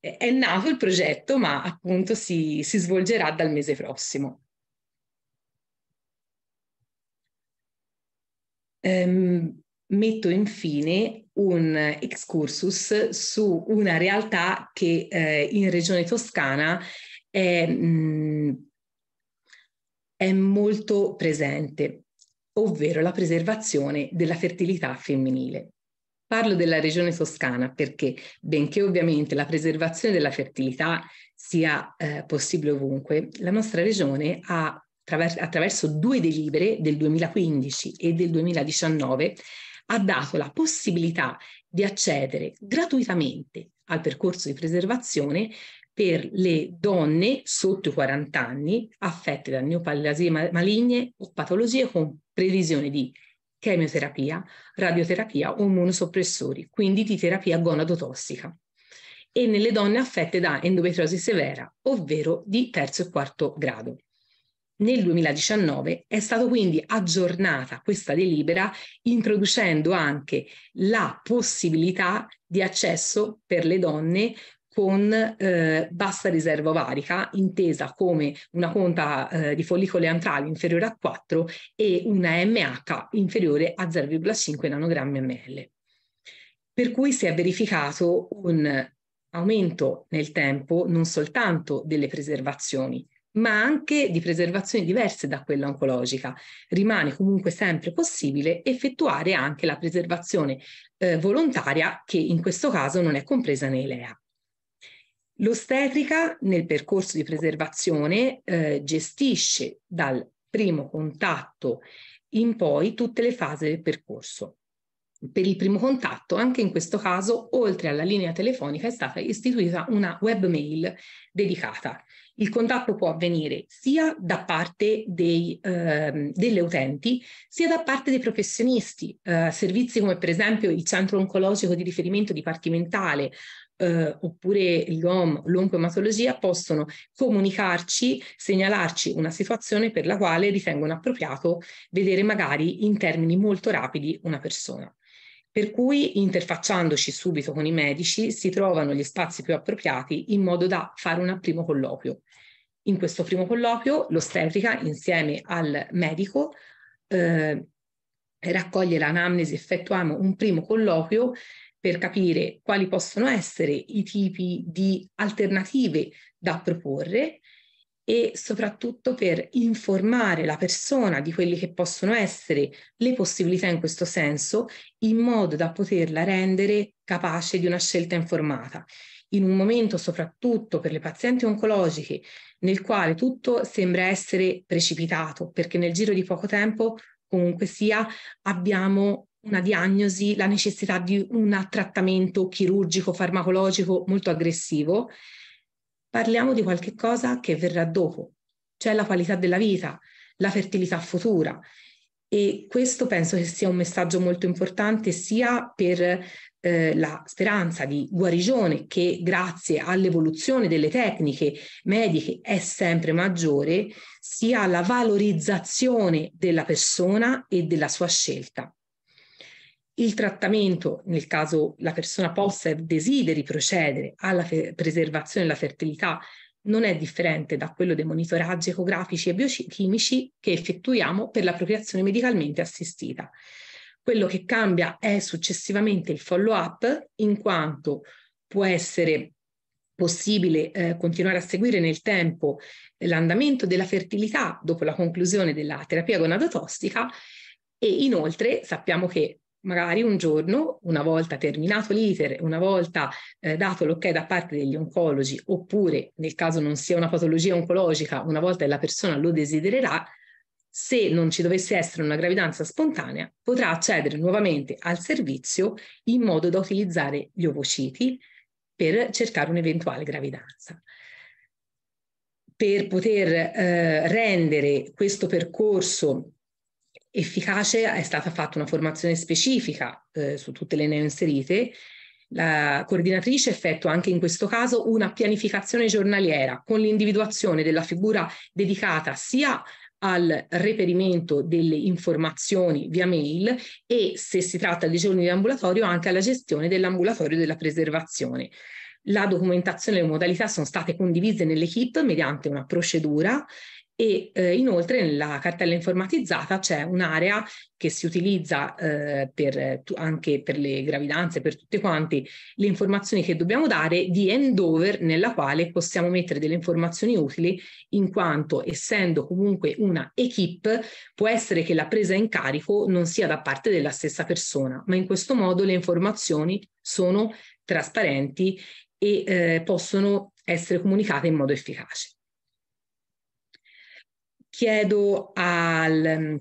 [SPEAKER 5] è nato il progetto, ma appunto si, si svolgerà dal mese prossimo. Um, metto infine un excursus su una realtà che eh, in regione toscana è, mh, mm, è molto presente, ovvero la preservazione della fertilità femminile. Parlo della regione toscana perché, benché ovviamente la preservazione della fertilità sia eh, possibile ovunque, la nostra regione ha attraverso due delibere del 2015 e del 2019 ha dato la possibilità di accedere gratuitamente al percorso di preservazione per le donne sotto i 40 anni affette da neoplasie maligne o patologie con previsione di chemioterapia, radioterapia o immunosoppressori, quindi di terapia gonadotossica, e nelle donne affette da endometriosi severa, ovvero di terzo e quarto grado. Nel 2019 è stata quindi aggiornata questa delibera introducendo anche la possibilità di accesso per le donne con eh, bassa riserva ovarica, intesa come una conta eh, di follicoli antrali inferiore a 4 e una MH inferiore a 0,5 nanogrammi ml. Per cui si è verificato un aumento nel tempo non soltanto delle preservazioni, ma anche di preservazioni diverse da quella oncologica. Rimane comunque sempre possibile effettuare anche la preservazione eh, volontaria che in questo caso non è compresa nei LEA. L'ostetrica nel percorso di preservazione eh, gestisce dal primo contatto in poi tutte le fasi del percorso. Per il primo contatto, anche in questo caso, oltre alla linea telefonica è stata istituita una webmail dedicata. Il contatto può avvenire sia da parte dei, eh, delle utenti, sia da parte dei professionisti, eh, servizi come per esempio il centro oncologico di riferimento dipartimentale eh, oppure l'OM, l'oncoematologia possono comunicarci, segnalarci una situazione per la quale ritengono appropriato vedere magari in termini molto rapidi una persona. Per cui interfacciandoci subito con i medici si trovano gli spazi più appropriati in modo da fare un primo colloquio. In questo primo colloquio l'ostetrica insieme al medico eh, raccoglie l'anamnesi, effettuiamo un primo colloquio per capire quali possono essere i tipi di alternative da proporre e soprattutto per informare la persona di quelle che possono essere le possibilità in questo senso in modo da poterla rendere capace di una scelta informata. In un momento soprattutto per le pazienti oncologiche nel quale tutto sembra essere precipitato perché nel giro di poco tempo comunque sia abbiamo una diagnosi, la necessità di un trattamento chirurgico, farmacologico molto aggressivo, parliamo di qualche cosa che verrà dopo, cioè la qualità della vita, la fertilità futura. E questo penso che sia un messaggio molto importante sia per eh, la speranza di guarigione che grazie all'evoluzione delle tecniche mediche è sempre maggiore, sia la valorizzazione della persona e della sua scelta il trattamento, nel caso la persona possa e desideri procedere alla fe- preservazione della fertilità, non è differente da quello dei monitoraggi ecografici e biochimici che effettuiamo per la procreazione medicalmente assistita. Quello che cambia è successivamente il follow-up, in quanto può essere possibile eh, continuare a seguire nel tempo l'andamento della fertilità dopo la conclusione della terapia gonadotossica e inoltre sappiamo che magari un giorno, una volta terminato l'iter, una volta eh, dato l'ok da parte degli oncologi, oppure nel caso non sia una patologia oncologica, una volta la persona lo desidererà, se non ci dovesse essere una gravidanza spontanea, potrà accedere nuovamente al servizio in modo da utilizzare gli ovociti per cercare un'eventuale gravidanza per poter eh, rendere questo percorso efficace è stata fatta una formazione specifica eh, su tutte le neoinserite. La coordinatrice effettua anche in questo caso una pianificazione giornaliera con l'individuazione della figura dedicata sia al reperimento delle informazioni via mail e, se si tratta di giorni di ambulatorio, anche alla gestione dell'ambulatorio della preservazione. La documentazione e le modalità sono state condivise nell'equipe mediante una procedura e eh, inoltre nella cartella informatizzata c'è un'area che si utilizza eh, per, anche per le gravidanze, per tutte quante le informazioni che dobbiamo dare di handover nella quale possiamo mettere delle informazioni utili in quanto essendo comunque una equip può essere che la presa in carico non sia da parte della stessa persona, ma in questo modo le informazioni sono trasparenti e eh, possono essere comunicate in modo efficace chiedo al,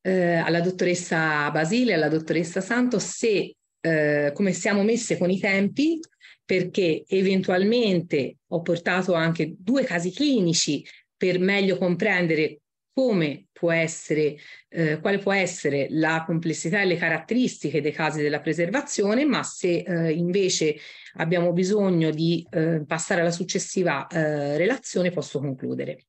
[SPEAKER 5] eh, alla dottoressa Basile, alla dottoressa Santos, se, eh, come siamo messe con i tempi, perché eventualmente ho portato anche due casi clinici per meglio comprendere come può essere, eh, quale può essere la complessità e le caratteristiche dei casi della preservazione, ma se eh, invece abbiamo bisogno di eh, passare alla successiva eh, relazione posso concludere.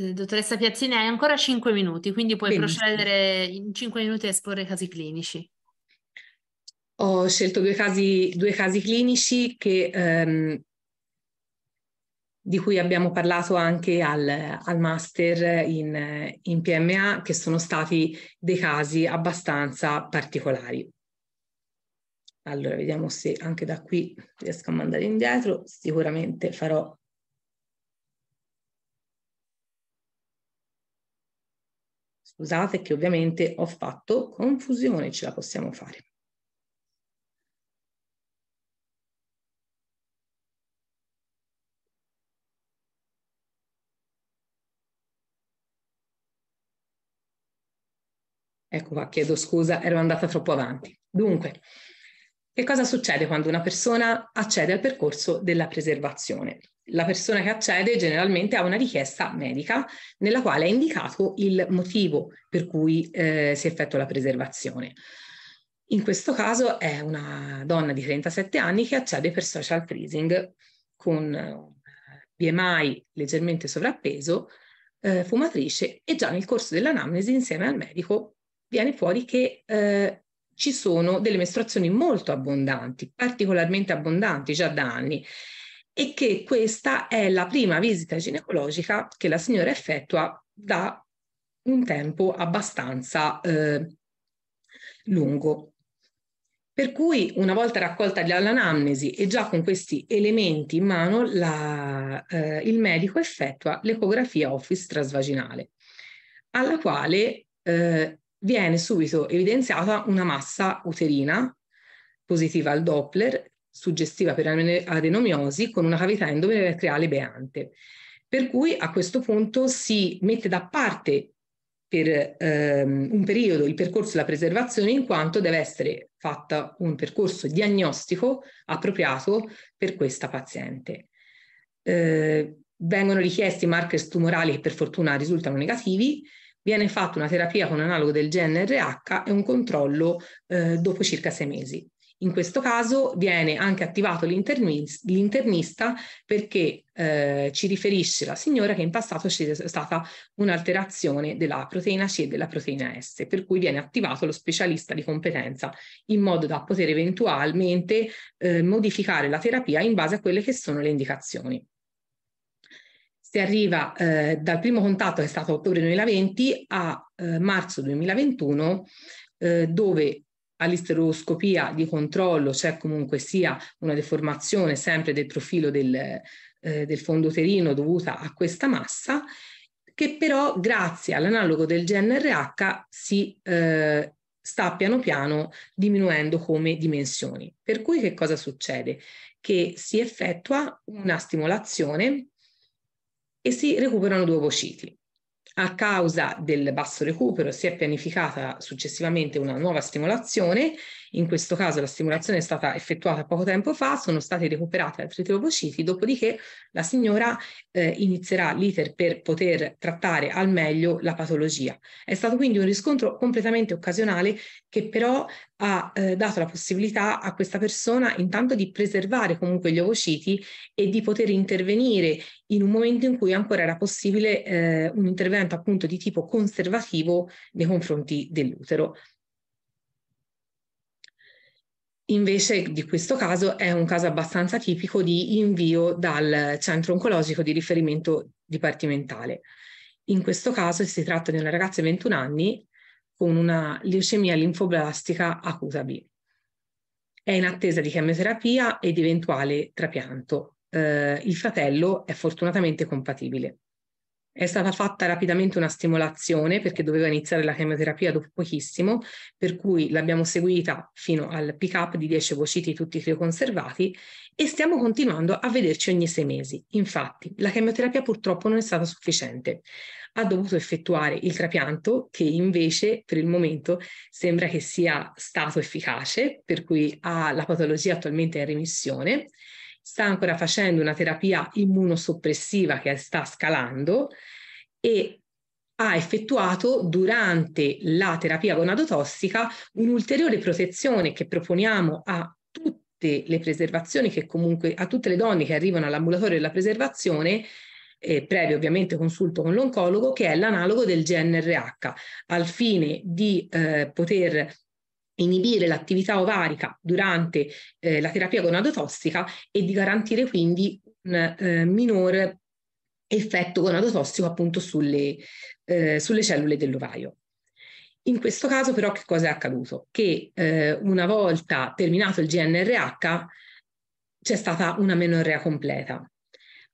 [SPEAKER 1] Eh, dottoressa Piazzini, hai ancora 5 minuti, quindi puoi Benissimo. procedere in 5 minuti a esporre i casi clinici.
[SPEAKER 5] Ho scelto due casi, due casi clinici che, ehm, di cui abbiamo parlato anche al, al master in, in PMA, che sono stati dei casi abbastanza particolari. Allora, vediamo se anche da qui riesco a mandare indietro. Sicuramente farò Scusate che ovviamente ho fatto confusione, ce la possiamo fare. Ecco qua, chiedo scusa, ero andata troppo avanti. Dunque, che cosa succede quando una persona accede al percorso della preservazione? la persona che accede generalmente ha una richiesta medica nella quale è indicato il motivo per cui eh, si effettua la preservazione. In questo caso è una donna di 37 anni che accede per social freezing con eh, BMI leggermente sovrappeso, eh, fumatrice e già nel corso dell'anamnesi insieme al medico viene fuori che eh, ci sono delle mestruazioni molto abbondanti, particolarmente abbondanti già da anni e che questa è la prima visita ginecologica che la signora effettua da un tempo abbastanza eh, lungo. Per cui una volta raccolta l'anamnesi e già con questi elementi in mano, la, eh, il medico effettua l'ecografia office trasvaginale, alla quale eh, viene subito evidenziata una massa uterina positiva al Doppler suggestiva per adenomiosi con una cavità endometriale beante. Per cui a questo punto si mette da parte per ehm, un periodo il percorso della preservazione in quanto deve essere fatto un percorso diagnostico appropriato per questa paziente. Eh, vengono richiesti markers tumorali che per fortuna risultano negativi, viene fatta una terapia con analogo del GNRH e un controllo eh, dopo circa sei mesi. In questo caso viene anche attivato l'internista perché eh, ci riferisce la signora che in passato c'è stata un'alterazione della proteina C e della proteina S, per cui viene attivato lo specialista di competenza in modo da poter eventualmente eh, modificare la terapia in base a quelle che sono le indicazioni si arriva eh, dal primo contatto che è stato ottobre 2020 a eh, marzo 2021 eh, dove all'isteroscopia di controllo c'è comunque sia una deformazione sempre del profilo del, eh, del fondo uterino dovuta a questa massa, che però grazie all'analogo del GNRH si eh, sta piano piano diminuendo come dimensioni. Per cui che cosa succede? Che si effettua una stimolazione e si recuperano due ovociti. A causa del basso recupero si è pianificata successivamente una nuova stimolazione in questo caso la stimolazione è stata effettuata poco tempo fa, sono stati recuperati altri teobociti, dopodiché la signora eh, inizierà l'iter per poter trattare al meglio la patologia. È stato quindi un riscontro completamente occasionale che però ha eh, dato la possibilità a questa persona intanto di preservare comunque gli ovociti e di poter intervenire in un momento in cui ancora era possibile eh, un intervento appunto di tipo conservativo nei confronti dell'utero. Invece di questo caso è un caso abbastanza tipico di invio dal centro oncologico di riferimento dipartimentale. In questo caso si tratta di una ragazza di 21 anni con una leucemia linfoblastica acuta B. È in attesa di chemioterapia ed eventuale trapianto. Eh, il fratello è fortunatamente compatibile. È stata fatta rapidamente una stimolazione perché doveva iniziare la chemioterapia dopo pochissimo, per cui l'abbiamo seguita fino al pick up di 10 vociti tutti crioconservati e stiamo continuando a vederci ogni sei mesi. Infatti, la chemioterapia purtroppo non è stata sufficiente. Ha dovuto effettuare il trapianto che invece per il momento sembra che sia stato efficace, per cui ha, la patologia attualmente è in remissione sta ancora facendo una terapia immunosoppressiva che sta scalando e ha effettuato durante la terapia gonadotossica un'ulteriore protezione che proponiamo a tutte le preservazioni che comunque a tutte le donne che arrivano all'ambulatorio della preservazione eh, previo ovviamente consulto con l'oncologo, che è l'analogo del GNRH, al fine di eh, poter inibire l'attività ovarica durante eh, la terapia gonadotossica e di garantire quindi un eh, minor effetto gonadotossico appunto sulle, eh, sulle cellule dell'ovaio. In questo caso però che cosa è accaduto? Che eh, una volta terminato il GNRH c'è stata una menorrea completa.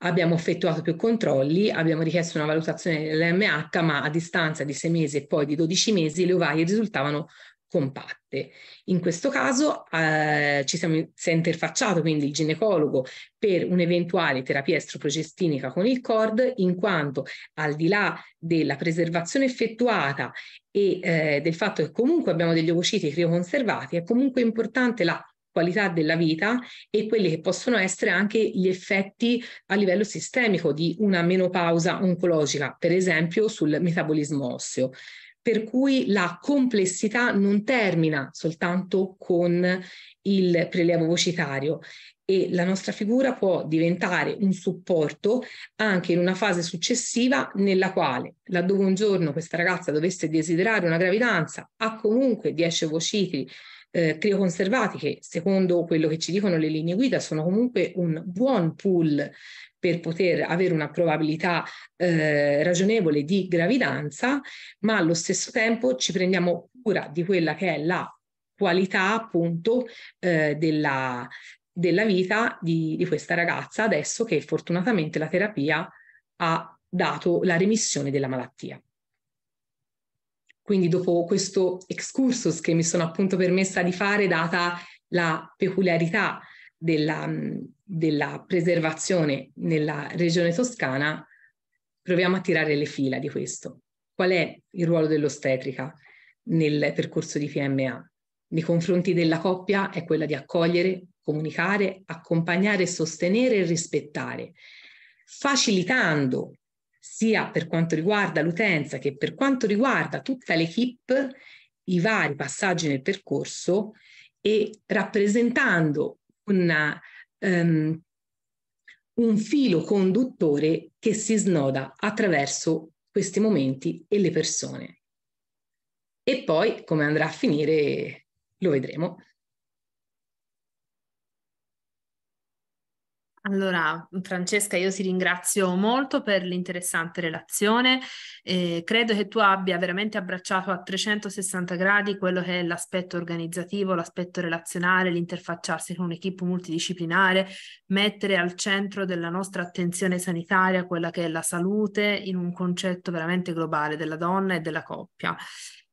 [SPEAKER 5] Abbiamo effettuato più controlli, abbiamo richiesto una valutazione dell'MH, ma a distanza di 6 mesi e poi di 12 mesi le ovaie risultavano compatte. In questo caso eh, ci siamo, si è interfacciato quindi il ginecologo per un'eventuale terapia estroprogestinica con il CORD, in quanto al di là della preservazione effettuata e eh, del fatto che comunque abbiamo degli ovociti crioconservati, è comunque importante la qualità della vita e quelli che possono essere anche gli effetti a livello sistemico di una menopausa oncologica, per esempio sul metabolismo osseo per cui la complessità non termina soltanto con il prelievo vocitario e la nostra figura può diventare un supporto anche in una fase successiva nella quale, laddove un giorno questa ragazza dovesse desiderare una gravidanza, ha comunque 10 vocitri eh, crioconservati che secondo quello che ci dicono le linee guida sono comunque un buon pool per poter avere una probabilità eh, ragionevole di gravidanza, ma allo stesso tempo ci prendiamo cura di quella che è la qualità appunto eh, della, della, vita di, di questa ragazza adesso che fortunatamente la terapia ha dato la remissione della malattia. Quindi dopo questo excursus che mi sono appunto permessa di fare, data la peculiarità della, della preservazione nella regione toscana, proviamo a tirare le fila di questo. Qual è il ruolo dell'ostetrica nel percorso di PMA? Nei confronti della coppia è quella di accogliere, comunicare, accompagnare, sostenere e rispettare, facilitando sia per quanto riguarda l'utenza che per quanto riguarda tutta l'equipe i vari passaggi nel percorso e rappresentando una, um, ehm, un filo conduttore che si snoda attraverso questi momenti e le persone. E poi come andrà a finire lo vedremo.
[SPEAKER 1] Allora, Francesca, io ti ringrazio molto per l'interessante relazione. Eh, credo che tu abbia veramente abbracciato a 360 gradi quello che è l'aspetto organizzativo, l'aspetto relazionale, l'interfacciarsi con un'equipe multidisciplinare, mettere al centro della nostra attenzione sanitaria quella che è la salute in un concetto veramente globale della donna e della coppia.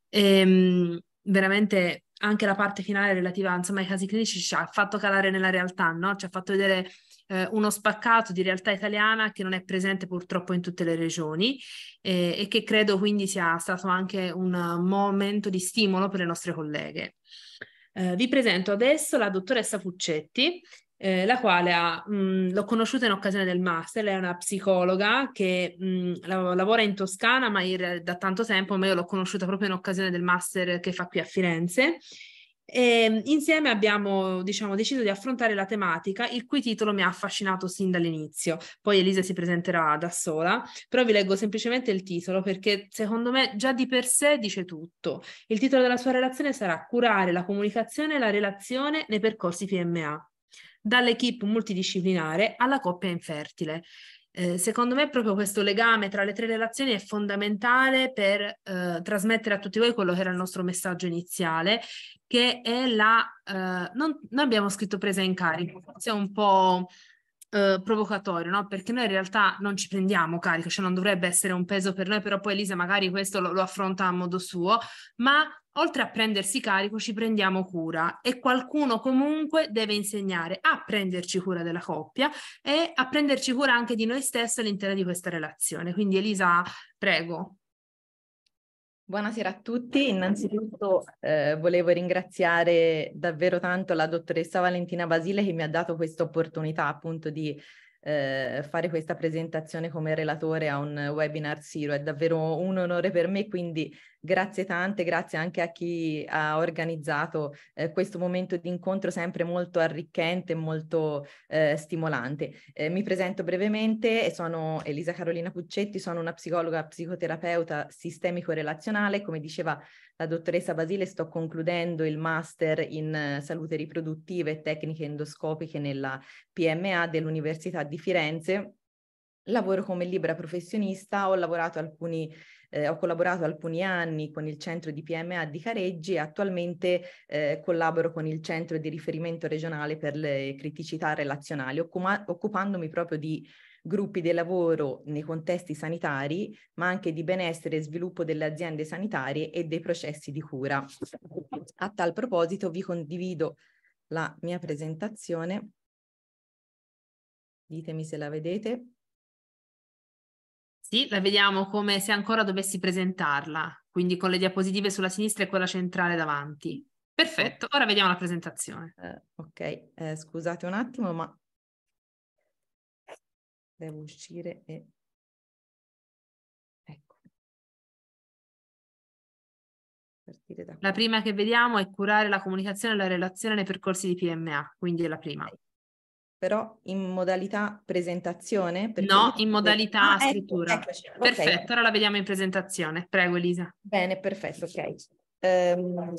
[SPEAKER 1] E, ehm, veramente anche la parte finale relativa insomma, ai casi clinici ci ha fatto calare nella realtà, no? ci ha fatto vedere eh, uno spaccato di realtà italiana che non è presente purtroppo in tutte le regioni eh, e che credo quindi sia stato anche un momento di stimolo per le nostre colleghe. Eh, vi presento adesso la dottoressa Puccetti. eh, la quale ha, mh, l'ho conosciuta in occasione del master, lei è una psicologa che mh, la, lavora in Toscana ma in, da tanto tempo, ma io l'ho conosciuta proprio in occasione del master che fa qui a Firenze e ehm, insieme abbiamo diciamo, deciso di affrontare la tematica, il cui titolo mi ha affascinato sin dall'inizio. Poi Elisa si presenterà da sola, però vi leggo semplicemente il titolo perché secondo me già di per sé dice tutto. Il titolo della sua relazione sarà Curare la comunicazione e la relazione nei percorsi PMA dall'equipe multidisciplinare alla coppia infertile. Eh, secondo me proprio questo legame tra le tre relazioni è fondamentale per eh, trasmettere a tutti voi quello che era il nostro messaggio iniziale, che è la... Eh, non, noi abbiamo scritto presa in carico, forse è un po'... Eh, provocatorio, no? Perché noi in realtà non ci prendiamo carico, cioè non dovrebbe essere un peso per noi, però poi Elisa magari questo lo, lo affronta a modo suo, ma Oltre a prendersi carico ci prendiamo cura e qualcuno comunque deve insegnare a prenderci cura della coppia e a prenderci cura anche di noi stessi all'interno di questa relazione. Quindi Elisa, prego.
[SPEAKER 6] Buonasera a tutti, innanzitutto eh, volevo ringraziare davvero tanto la dottoressa Valentina Basile che mi ha dato questa opportunità appunto di eh, fare questa presentazione come relatore a un webinar Siro, è davvero un onore per me, quindi Grazie tante, grazie anche a chi ha organizzato eh, questo momento di incontro sempre molto arricchente e molto eh, stimolante. Eh, mi presento brevemente, sono Elisa Carolina Puccetti, sono una psicologa psicoterapeuta sistemico-relazionale, come diceva la dottoressa Basile sto concludendo il master in salute riproduttiva e tecniche endoscopiche nella PMA dell'Università di Firenze. Lavoro come libera professionista, ho lavorato alcuni eh, ho collaborato alcuni anni con il centro di PMA di Careggi e attualmente eh, collaboro con il centro di riferimento regionale per le criticità relazionali, occuma- occupandomi proprio di gruppi di lavoro nei contesti sanitari, ma anche di benessere e sviluppo delle aziende sanitarie e dei processi di cura. A tal proposito vi condivido la mia presentazione. Ditemi se
[SPEAKER 4] la
[SPEAKER 1] vedete. Sì, la vediamo come se ancora dovessi presentarla, quindi con le diapositive sulla sinistra e quella centrale davanti. Perfetto, ora vediamo la presentazione. Eh, ok, eh, scusate un attimo, ma
[SPEAKER 4] devo uscire e... Ecco. Partire da
[SPEAKER 1] La prima che vediamo è curare la comunicazione e la relazione nei percorsi di PMA, quindi è la prima. Okay
[SPEAKER 6] però in modalità presentazione? No, in modalità ah, ecco, scrittura. Ecco,
[SPEAKER 1] ecco, perfetto, okay. ora la vediamo in presentazione. Prego
[SPEAKER 6] Elisa. Bene, perfetto, ok. Ehm,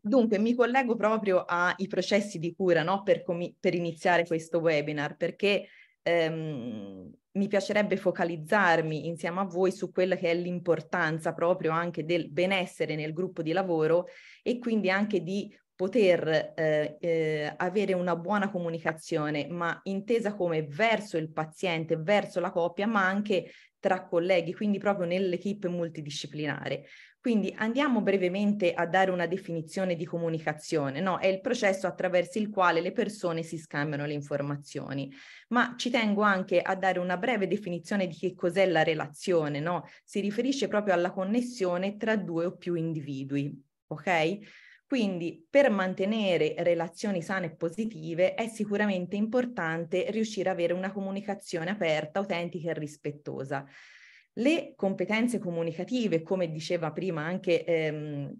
[SPEAKER 6] dunque, mi collego proprio ai processi di cura no? per, com- per iniziare questo webinar, perché ehm, mi piacerebbe focalizzarmi insieme a voi su quella che è l'importanza proprio anche del benessere nel gruppo di lavoro e quindi anche di poter eh, eh, avere una buona comunicazione, ma intesa come verso il paziente, verso la coppia, ma anche tra colleghi, quindi proprio nell'equipe multidisciplinare. Quindi andiamo brevemente a dare una definizione di comunicazione, no? È il processo attraverso il quale le persone si scambiano le informazioni. Ma ci tengo anche a dare una breve definizione di che cos'è la relazione, no? Si riferisce proprio alla connessione tra due o più individui. Ok? Quindi per mantenere relazioni sane e positive è sicuramente importante riuscire ad avere una comunicazione aperta, autentica e rispettosa. Le competenze comunicative, come diceva prima anche ehm,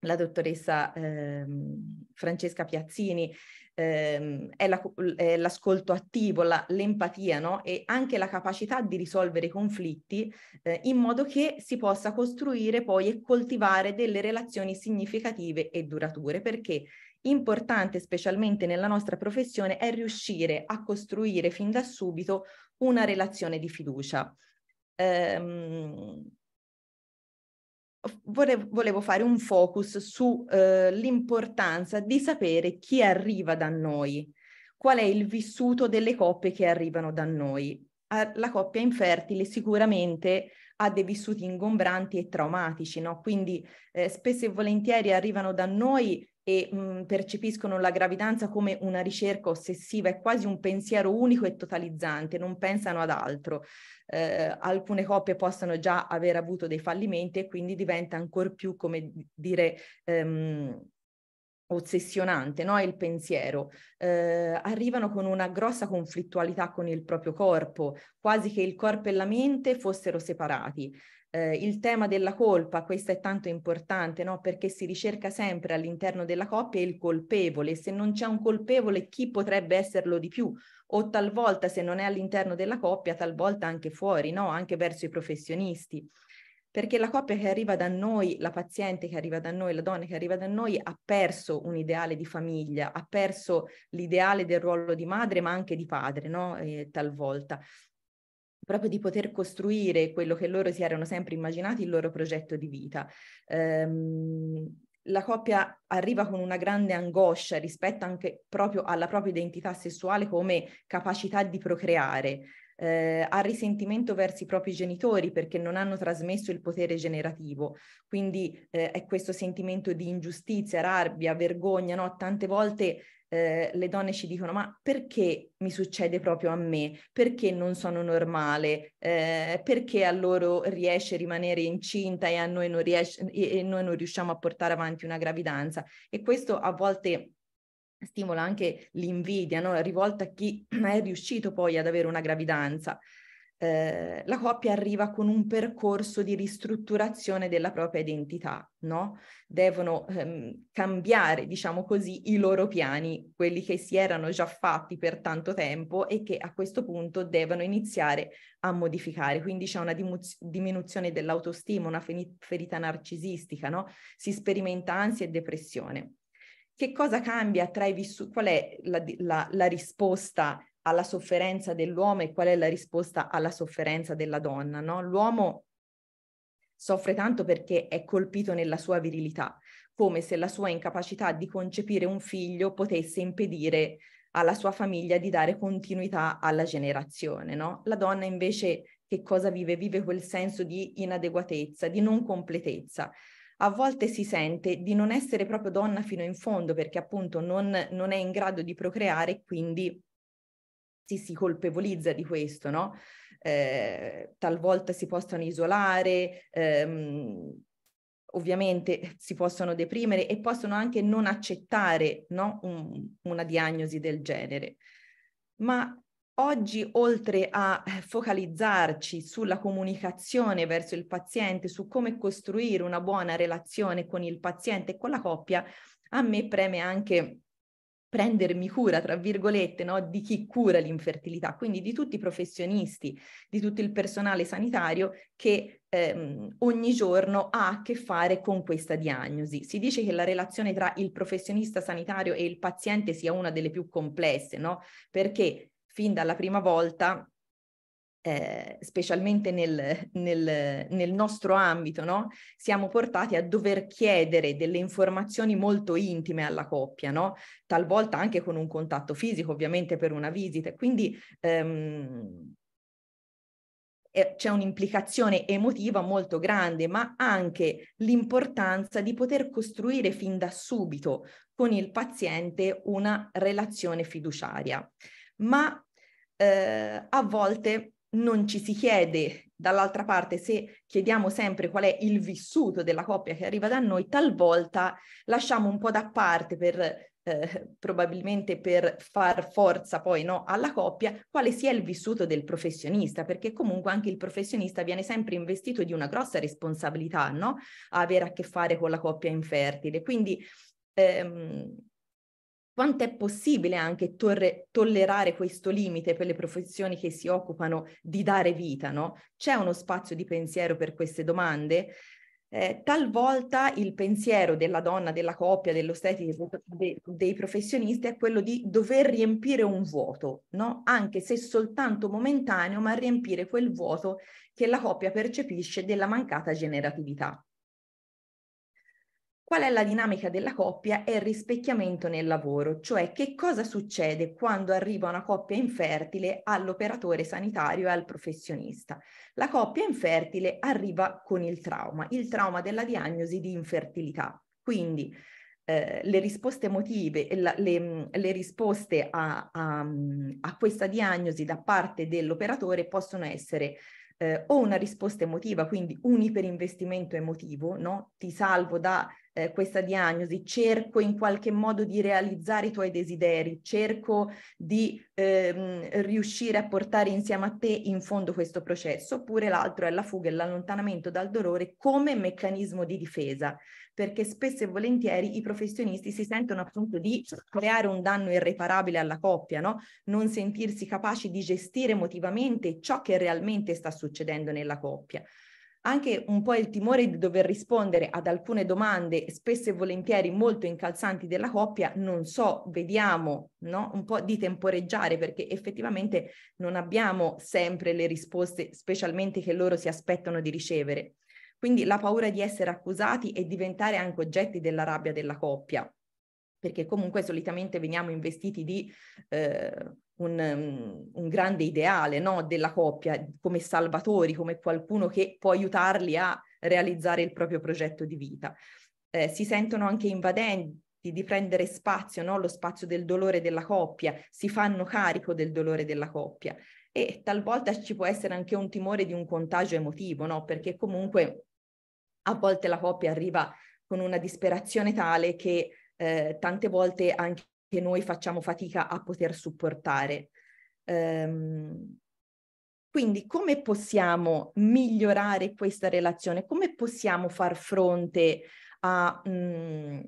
[SPEAKER 6] la dottoressa ehm, Francesca Piazzini, ehm, è, la, è, l'ascolto attivo, la, l'empatia no? e anche la capacità di risolvere i conflitti eh, in modo che si possa costruire poi e coltivare delle relazioni significative e durature perché importante specialmente nella nostra professione è riuscire a costruire fin da subito una relazione di fiducia. Ehm, volevo fare un focus sull'importanza eh, di sapere chi arriva da noi, qual è il vissuto delle coppie che arrivano da noi. La coppia infertile sicuramente ha dei vissuti ingombranti e traumatici, no? quindi eh, spesso e volentieri arrivano da noi e mh, mhmm, percepiscono la gravidanza come una ricerca ossessiva, è quasi un pensiero unico e totalizzante, non pensano ad altro. Eh, alcune coppie possono già aver avuto dei fallimenti e quindi diventa ancora più, come dire, ehm, ossessionante no? il pensiero, eh, arrivano con una grossa conflittualità con il proprio corpo, quasi che il corpo e la mente fossero separati eh, il tema della colpa, questo è tanto importante, no? perché si ricerca sempre all'interno della coppia il colpevole, se non c'è un colpevole chi potrebbe esserlo di più? O talvolta se non è all'interno della coppia, talvolta anche fuori, no? anche verso i professionisti. Perché la coppia che arriva da noi, la paziente che arriva da noi, la donna che arriva da noi, ha perso un ideale di famiglia, ha perso l'ideale del ruolo di madre, ma anche di padre, no? eh, talvolta proprio di poter costruire quello che loro si erano sempre immaginati, il loro progetto di vita. Um, la coppia arriva con una grande angoscia rispetto anche proprio alla propria identità sessuale come capacità di procreare, eh, ha risentimento verso i propri genitori perché non hanno trasmesso il potere generativo, quindi eh, è questo sentimento di ingiustizia, rabbia, vergogna, no? tante volte eh, le donne ci dicono ma perché mi succede proprio a me? Perché non sono normale? Eh, perché a loro riesce a rimanere incinta e a noi non, riesce, e noi non riusciamo a portare avanti una gravidanza? E questo a volte stimola anche l'invidia, no? rivolta a chi è riuscito poi ad avere una gravidanza eh, la coppia arriva con un percorso di ristrutturazione della propria identità, no? Devono ehm, cambiare, diciamo così, i loro piani, quelli che si erano già fatti per tanto tempo e che a questo punto devono iniziare a modificare. Quindi c'è una dimuz- diminuzione dell'autostima, una feni- ferita narcisistica, no? Si sperimenta ansia e depressione. Che cosa cambia tra i vissuti? Qual è la, la, la risposta alla sofferenza dell'uomo e qual è la risposta alla sofferenza della donna. No? L'uomo soffre tanto perché è colpito nella sua virilità, come se la sua incapacità di concepire un figlio potesse impedire alla sua famiglia di dare continuità alla generazione. No? La donna invece che cosa vive? Vive quel senso di inadeguatezza, di non completezza. A volte si sente di non essere proprio donna fino in fondo perché appunto non, non è in grado di procreare, e quindi si, si colpevolizza di questo, no? Eh, talvolta si possono isolare, ehm, ovviamente si possono deprimere e possono anche non accettare no? Un, una diagnosi del genere. Ma oggi, oltre a focalizzarci sulla comunicazione verso il paziente, su come costruire una buona relazione con il paziente e con la coppia, a me preme anche prendermi cura, tra virgolette, no, di chi cura l'infertilità, quindi di tutti i professionisti, di tutto il personale sanitario che ehm, ogni giorno ha a che fare con questa diagnosi. Si dice che la relazione tra il professionista sanitario e il paziente sia una delle più complesse, no? perché fin dalla prima volta eh, specialmente nel, nel, nel, nostro ambito, no? siamo portati a dover chiedere delle informazioni molto intime alla coppia, no? talvolta anche con un contatto fisico, ovviamente per una visita. Quindi ehm, eh, c'è un'implicazione emotiva molto grande, ma anche l'importanza di poter costruire fin da subito con il paziente una relazione fiduciaria. Ma eh, a volte non ci si chiede dall'altra parte se chiediamo sempre qual è il vissuto della coppia che arriva da noi, talvolta lasciamo un po' da parte per eh, probabilmente per far forza poi no, alla coppia, quale sia il vissuto del professionista, perché comunque anche il professionista viene sempre investito di una grossa responsabilità no? a avere a che fare con la coppia infertile. Quindi ehm, quanto è possibile anche torre, tollerare questo limite per le professioni che si occupano di dare vita, no? C'è uno spazio di pensiero per queste domande? Eh, talvolta il pensiero della donna, della coppia, dell'ostetica, de, dei professionisti è quello di dover riempire un vuoto, no? anche se soltanto momentaneo, ma riempire quel vuoto che la coppia percepisce della mancata generatività qual è la dinamica della coppia e il rispecchiamento nel lavoro, cioè che cosa succede quando arriva una coppia infertile all'operatore sanitario e al professionista. La coppia infertile arriva con il trauma, il trauma della diagnosi di infertilità. Quindi eh, le risposte emotive, la, le, le, risposte a, a, a, questa diagnosi da parte dell'operatore possono essere eh, o una risposta emotiva, quindi un iperinvestimento emotivo, no? ti salvo da eh, questa diagnosi, cerco in qualche modo di realizzare i tuoi desideri, cerco di ehm, riuscire a portare insieme a te in fondo questo processo, oppure l'altro è la fuga e l'allontanamento dal dolore come meccanismo di difesa, perché spesso e volentieri i professionisti si sentono appunto di creare un danno irreparabile alla coppia, no? non sentirsi capaci di gestire emotivamente ciò che realmente sta succedendo nella coppia anche un po' il timore di dover rispondere ad alcune domande, spesso e volentieri molto incalzanti della coppia, non so, vediamo, no? un po' di temporeggiare perché effettivamente non abbiamo sempre le risposte, specialmente che loro si aspettano di ricevere. Quindi la paura di essere accusati e diventare anche oggetti della rabbia della coppia, perché comunque solitamente veniamo investiti di... Eh, un, mm, un grande ideale no? della coppia, come salvatori, come qualcuno che può aiutarli a realizzare il proprio progetto di vita. Eh, si sentono anche invadenti di prendere spazio, no? lo spazio del dolore della coppia, si fanno carico del dolore della coppia e talvolta ci può essere anche un timore di un contagio emotivo, no? perché comunque a volte la coppia arriva con una disperazione tale che eh, tante volte anche che noi facciamo fatica a poter supportare. Um, quindi come possiamo migliorare questa relazione? Come possiamo far fronte a, mh, mm,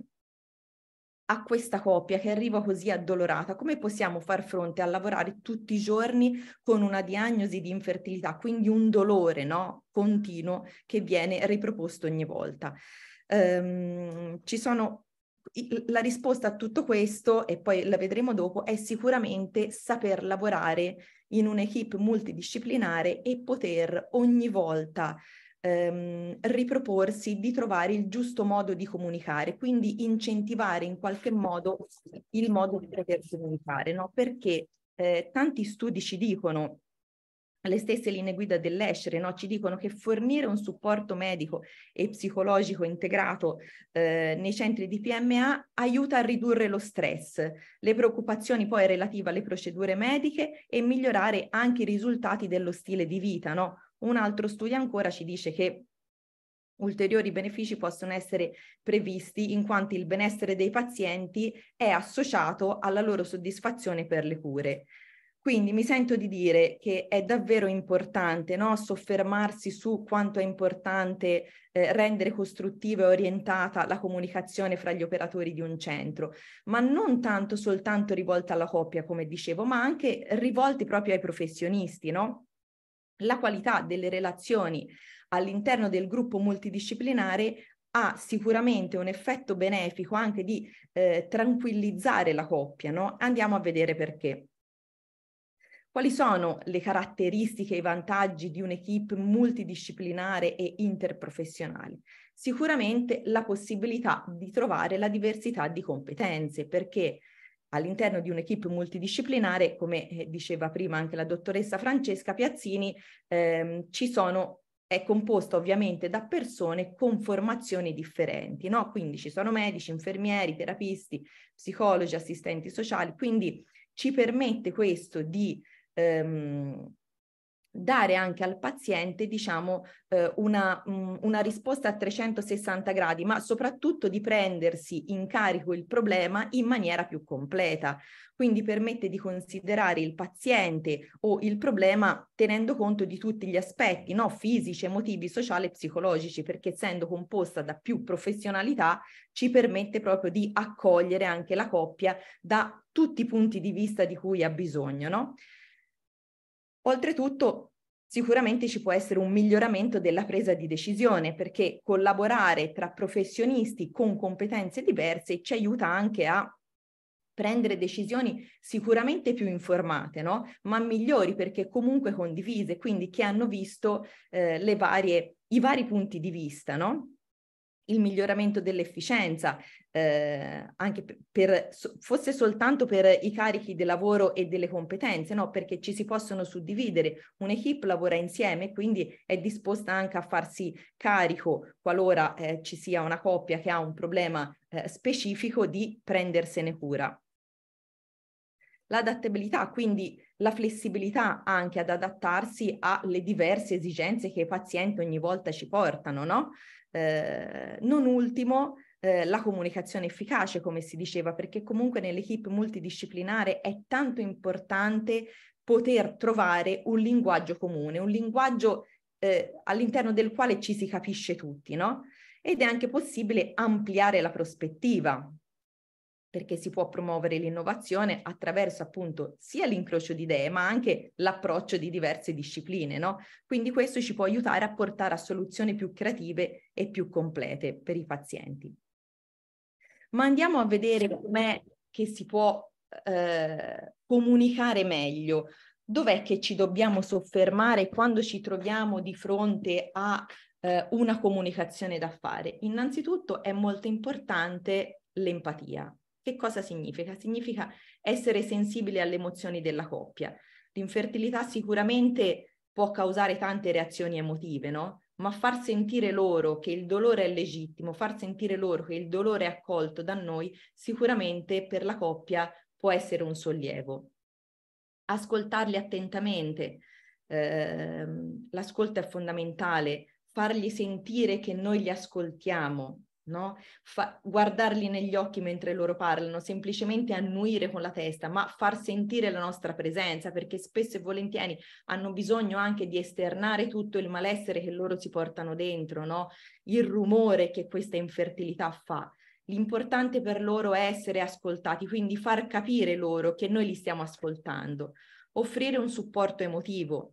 [SPEAKER 6] a questa coppia che arriva così addolorata? Come possiamo far fronte a lavorare tutti i giorni con una diagnosi di infertilità, quindi un dolore no? continuo che viene riproposto ogni volta? Um, ci sono la risposta a tutto questo, e poi la vedremo dopo, è sicuramente saper lavorare in un'equipe multidisciplinare e poter ogni volta ehm, riproporsi di trovare il giusto modo di comunicare, quindi incentivare in qualche modo il modo di poter comunicare, no? perché eh, tanti studi ci dicono le stesse linee guida dell'ESCERE no? ci dicono che fornire un supporto medico e psicologico integrato eh, nei centri di PMA aiuta a ridurre lo stress, le preoccupazioni poi relative alle procedure mediche e migliorare anche i risultati dello stile di vita. No? Un altro studio ancora ci dice che Ulteriori benefici possono essere previsti in quanto il benessere dei pazienti è associato alla loro soddisfazione per le cure. Quindi mi sento di dire che è davvero importante no? soffermarsi su quanto è importante eh, rendere costruttiva e orientata la comunicazione fra gli operatori di un centro, ma non tanto soltanto rivolta alla coppia, come dicevo, ma anche rivolti proprio ai professionisti, no? La qualità delle relazioni all'interno del gruppo multidisciplinare ha sicuramente un effetto benefico anche di eh, tranquillizzare la coppia, no? Andiamo a vedere perché. Quali sono le caratteristiche e i vantaggi di un'equipe multidisciplinare e interprofessionale? Sicuramente la possibilità di trovare la diversità di competenze, perché all'interno di un'equipe multidisciplinare, come eh, diceva prima anche la dottoressa Francesca Piazzini, ehm, ci sono è composta ovviamente da persone con formazioni differenti, no? Quindi ci sono medici, infermieri, terapisti, psicologi, assistenti sociali, quindi ci permette questo di ehm, dare anche al paziente, diciamo, eh, una, mh, mm, una, risposta a 360 gradi, ma soprattutto di prendersi in carico il problema in maniera più completa. Quindi permette di considerare il paziente o il problema tenendo conto di tutti gli aspetti, no? fisici, emotivi, sociali e psicologici, perché essendo composta da più professionalità ci permette proprio di accogliere anche la coppia da tutti i punti di vista di cui ha bisogno, no? Oltretutto, sicuramente ci può essere un miglioramento della presa di decisione perché collaborare tra professionisti con competenze diverse ci aiuta anche a prendere decisioni sicuramente più informate, no? ma migliori perché comunque condivise, quindi che hanno visto eh, varie, i vari punti di vista. No? il miglioramento dell'efficienza, eh, anche per, per, fosse soltanto per i carichi del lavoro e delle competenze, no? perché ci si possono suddividere. Un'equipe lavora insieme, quindi è disposta anche a farsi carico, qualora eh, ci sia una coppia che ha un problema eh, specifico, di prendersene cura l'adattabilità, quindi la flessibilità anche ad adattarsi alle diverse esigenze che i pazienti ogni volta ci portano, no? Eh, non ultimo eh, la comunicazione efficace, come si diceva, perché comunque nell'equipe multidisciplinare è tanto importante poter trovare un linguaggio comune, un linguaggio eh, all'interno del quale ci si capisce tutti, no? Ed è anche possibile ampliare la prospettiva, perché si può promuovere l'innovazione attraverso appunto sia l'incrocio di idee, ma anche l'approccio di diverse discipline, no? Quindi questo ci può aiutare a portare a soluzioni più creative e più complete per i pazienti. Ma andiamo a vedere com'è che si può eh, comunicare meglio, dov'è che ci dobbiamo soffermare quando ci troviamo di fronte a eh, una comunicazione da fare? Innanzitutto è molto importante l'empatia, che cosa significa? Significa essere sensibili alle emozioni della coppia. L'infertilità sicuramente può causare tante reazioni emotive, no? Ma far sentire loro che il dolore è legittimo, far sentire loro che il dolore è accolto da noi, sicuramente per la coppia può essere un sollievo. Ascoltarli attentamente, eh, l'ascolto è fondamentale, fargli sentire che noi li ascoltiamo, no? Fa- guardarli negli occhi mentre loro parlano, semplicemente annuire con la testa, ma far sentire la nostra presenza, perché spesso e volentieri hanno bisogno anche di esternare tutto il malessere che loro si portano dentro, no? Il rumore che questa infertilità fa. L'importante per loro è essere ascoltati, quindi far capire loro che noi li stiamo ascoltando, offrire un supporto emotivo.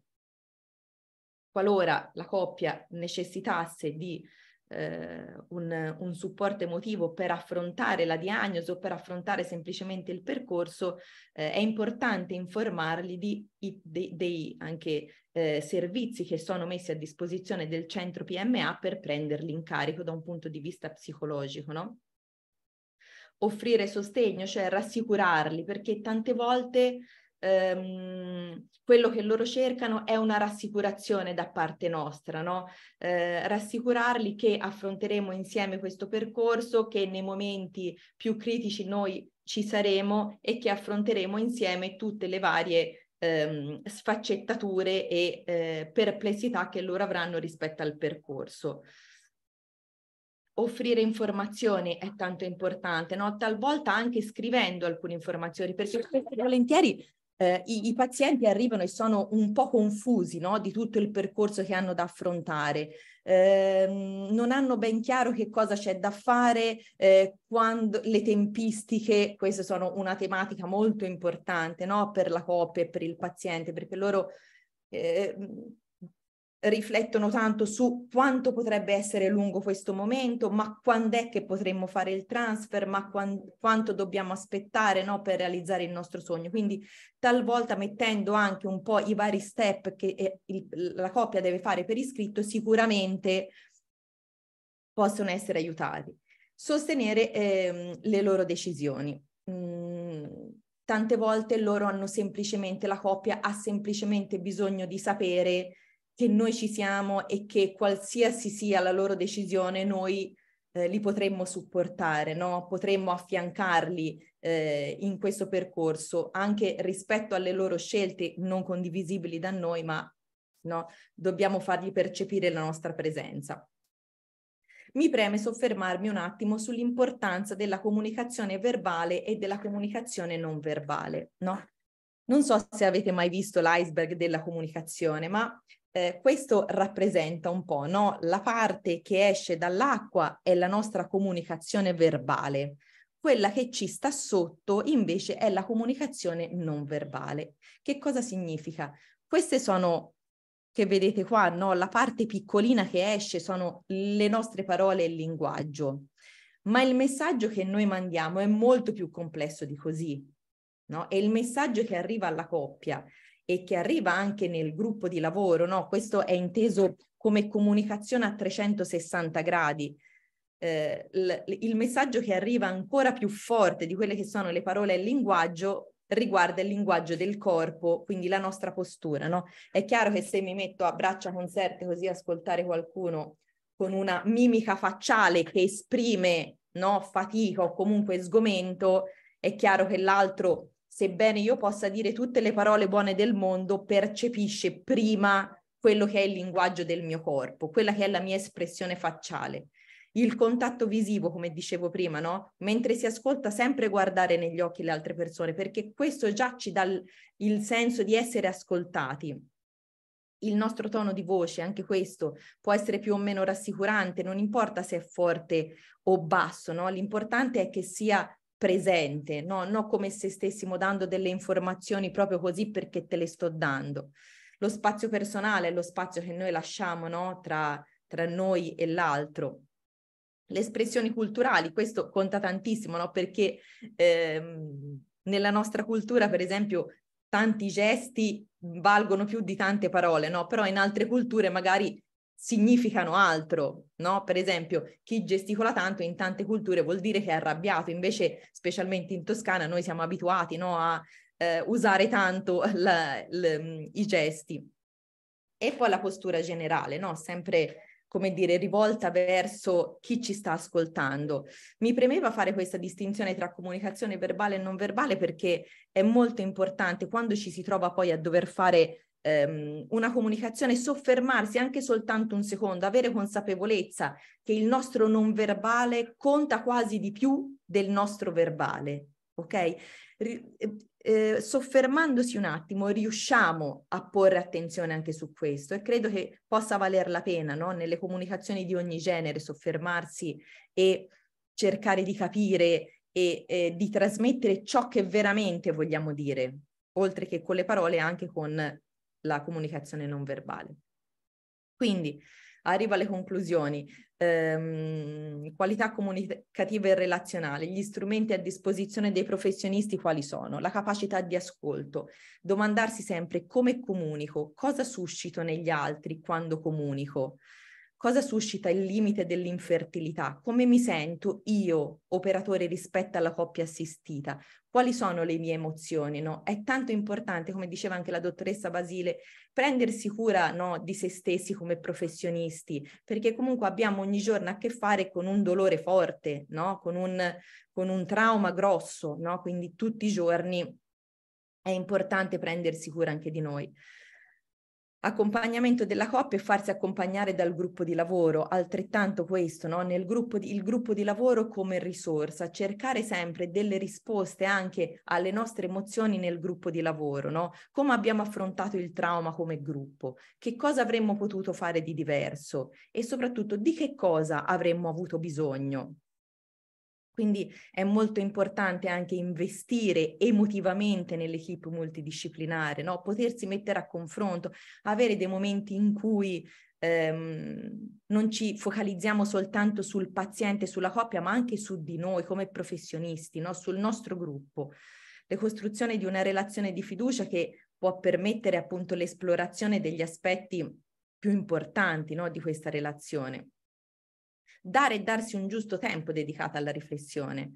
[SPEAKER 6] Qualora la coppia necessitasse di eh, un, un, supporto emotivo per affrontare la diagnosi o per affrontare semplicemente il percorso, eh, è importante informarli di, di, dei anche, eh, servizi che sono messi a disposizione del centro PMA per prenderli in carico da un punto di vista psicologico, no? Offrire sostegno, cioè rassicurarli, perché tante volte ehm, quello che loro cercano è una rassicurazione da parte nostra, no? eh, rassicurarli che affronteremo insieme questo percorso, che nei momenti più critici noi ci saremo e che affronteremo insieme tutte le varie ehm, sfaccettature e eh, perplessità che loro avranno rispetto al percorso offrire informazioni è tanto importante, no? talvolta anche scrivendo alcune informazioni, perché spesso volentieri eh, i, i, pazienti arrivano e sono un po' confusi no? di tutto il percorso che hanno da affrontare, eh, non hanno ben chiaro che cosa c'è da fare, eh, quando, le tempistiche, queste sono una tematica molto importante no? per la COP e per il paziente, perché loro eh, riflettono tanto su quanto potrebbe essere lungo questo momento, ma quando è che potremmo fare il transfer, ma quando, quanto dobbiamo aspettare no, per realizzare il nostro sogno. Quindi talvolta mettendo anche un po' i vari step che eh, il, la coppia deve fare per iscritto, sicuramente possono essere aiutati. Sostenere eh, le loro decisioni. Mm, tante volte loro hanno semplicemente, la coppia ha semplicemente bisogno di sapere che noi ci siamo e che qualsiasi sia la loro decisione noi eh, li potremmo supportare, no? potremmo affiancarli eh, in questo percorso anche rispetto alle loro scelte non condivisibili da noi, ma no? dobbiamo fargli percepire la nostra presenza. Mi preme soffermarmi un attimo sull'importanza della comunicazione verbale e della comunicazione non verbale. No? Non so se avete mai visto l'iceberg della comunicazione, ma eh, questo rappresenta un po' no? la parte che esce dall'acqua è la nostra comunicazione verbale, quella che ci sta sotto invece è la comunicazione non verbale. Che cosa significa? Queste sono, che vedete qua, no? la parte piccolina che esce sono le nostre parole e il linguaggio, ma il messaggio che noi mandiamo è molto più complesso di così. No? È il messaggio che arriva alla coppia e che arriva anche nel gruppo di lavoro, no? questo è inteso come comunicazione a 360 gradi. Eh, il messaggio che arriva ancora più forte di quelle che sono le parole e il linguaggio riguarda il linguaggio del corpo, quindi la nostra postura. No? È chiaro che se mi metto a braccia concerte così ascoltare qualcuno con una mimica facciale che esprime no, fatica o comunque sgomento, è chiaro che l'altro sebbene io possa dire tutte le parole buone del mondo, percepisce prima quello che è il linguaggio del mio corpo, quella che è la mia espressione facciale. Il contatto visivo, come dicevo prima, no? Mentre si ascolta, sempre guardare negli occhi le altre persone, perché questo già ci dà il senso di essere ascoltati il nostro tono di voce, anche questo può essere più o meno rassicurante, non importa se è forte o basso, no? l'importante è che sia presente, no? non come se stessimo dando delle informazioni proprio così perché te le sto dando. Lo spazio personale è lo spazio che noi lasciamo no? tra, tra noi e l'altro. Le espressioni culturali, questo conta tantissimo, no? perché ehm, nella nostra cultura, per esempio, tanti gesti valgono più di tante parole, no? però in altre culture magari significano altro, no? Per esempio, chi gesticola tanto in tante culture vuol dire che è arrabbiato, invece specialmente in Toscana noi siamo abituati no, a eh, usare tanto la, la, mm, i gesti. E poi la postura generale, no? Sempre come dire, rivolta verso chi ci sta ascoltando. Mi premeva fare questa distinzione tra comunicazione verbale e non verbale perché è molto importante quando ci si trova poi a dover fare ehm, una comunicazione, soffermarsi anche soltanto un secondo, avere consapevolezza che il nostro non verbale conta quasi di più del nostro verbale, ok? Ri- eh, eh, soffermandosi un attimo riusciamo a porre attenzione anche su questo e credo che possa valer la pena no? nelle comunicazioni di ogni genere soffermarsi e cercare di capire e eh, di trasmettere ciò che veramente vogliamo dire, oltre che con le parole anche con la comunicazione non verbale. Quindi arrivo alle conclusioni, ehm, qualità comunicativa e relazionale, gli strumenti a disposizione dei professionisti quali sono, la capacità di ascolto, domandarsi sempre come comunico, cosa suscito negli altri quando comunico, cosa suscita il limite dell'infertilità? Come mi sento io, operatore, rispetto alla coppia assistita? Quali sono le mie emozioni? No? È tanto importante, come diceva anche la dottoressa Basile, prendersi cura no, di se stessi come professionisti, perché comunque abbiamo ogni giorno a che fare con un dolore forte, no? con, un, con, un, trauma grosso, quindi tutti i giorni è importante prendersi cura anche di noi accompagnamento della coppia e farsi accompagnare dal gruppo di lavoro, altrettanto questo, no? Nel gruppo di, il gruppo di lavoro come risorsa, cercare sempre delle risposte anche alle nostre emozioni nel gruppo di lavoro, no? Come abbiamo affrontato il trauma come gruppo, che cosa avremmo potuto fare di diverso e soprattutto di che cosa avremmo avuto bisogno. Quindi è molto importante anche investire emotivamente nell'equipe multidisciplinare, no? potersi mettere a confronto, avere dei momenti in cui ehm, non ci focalizziamo soltanto sul paziente, sulla coppia, ma anche su di noi come professionisti, no? sul nostro gruppo. La costruzione di una relazione di fiducia che può permettere appunto l'esplorazione degli aspetti più importanti no? di questa relazione dare e darsi un giusto tempo dedicato alla riflessione,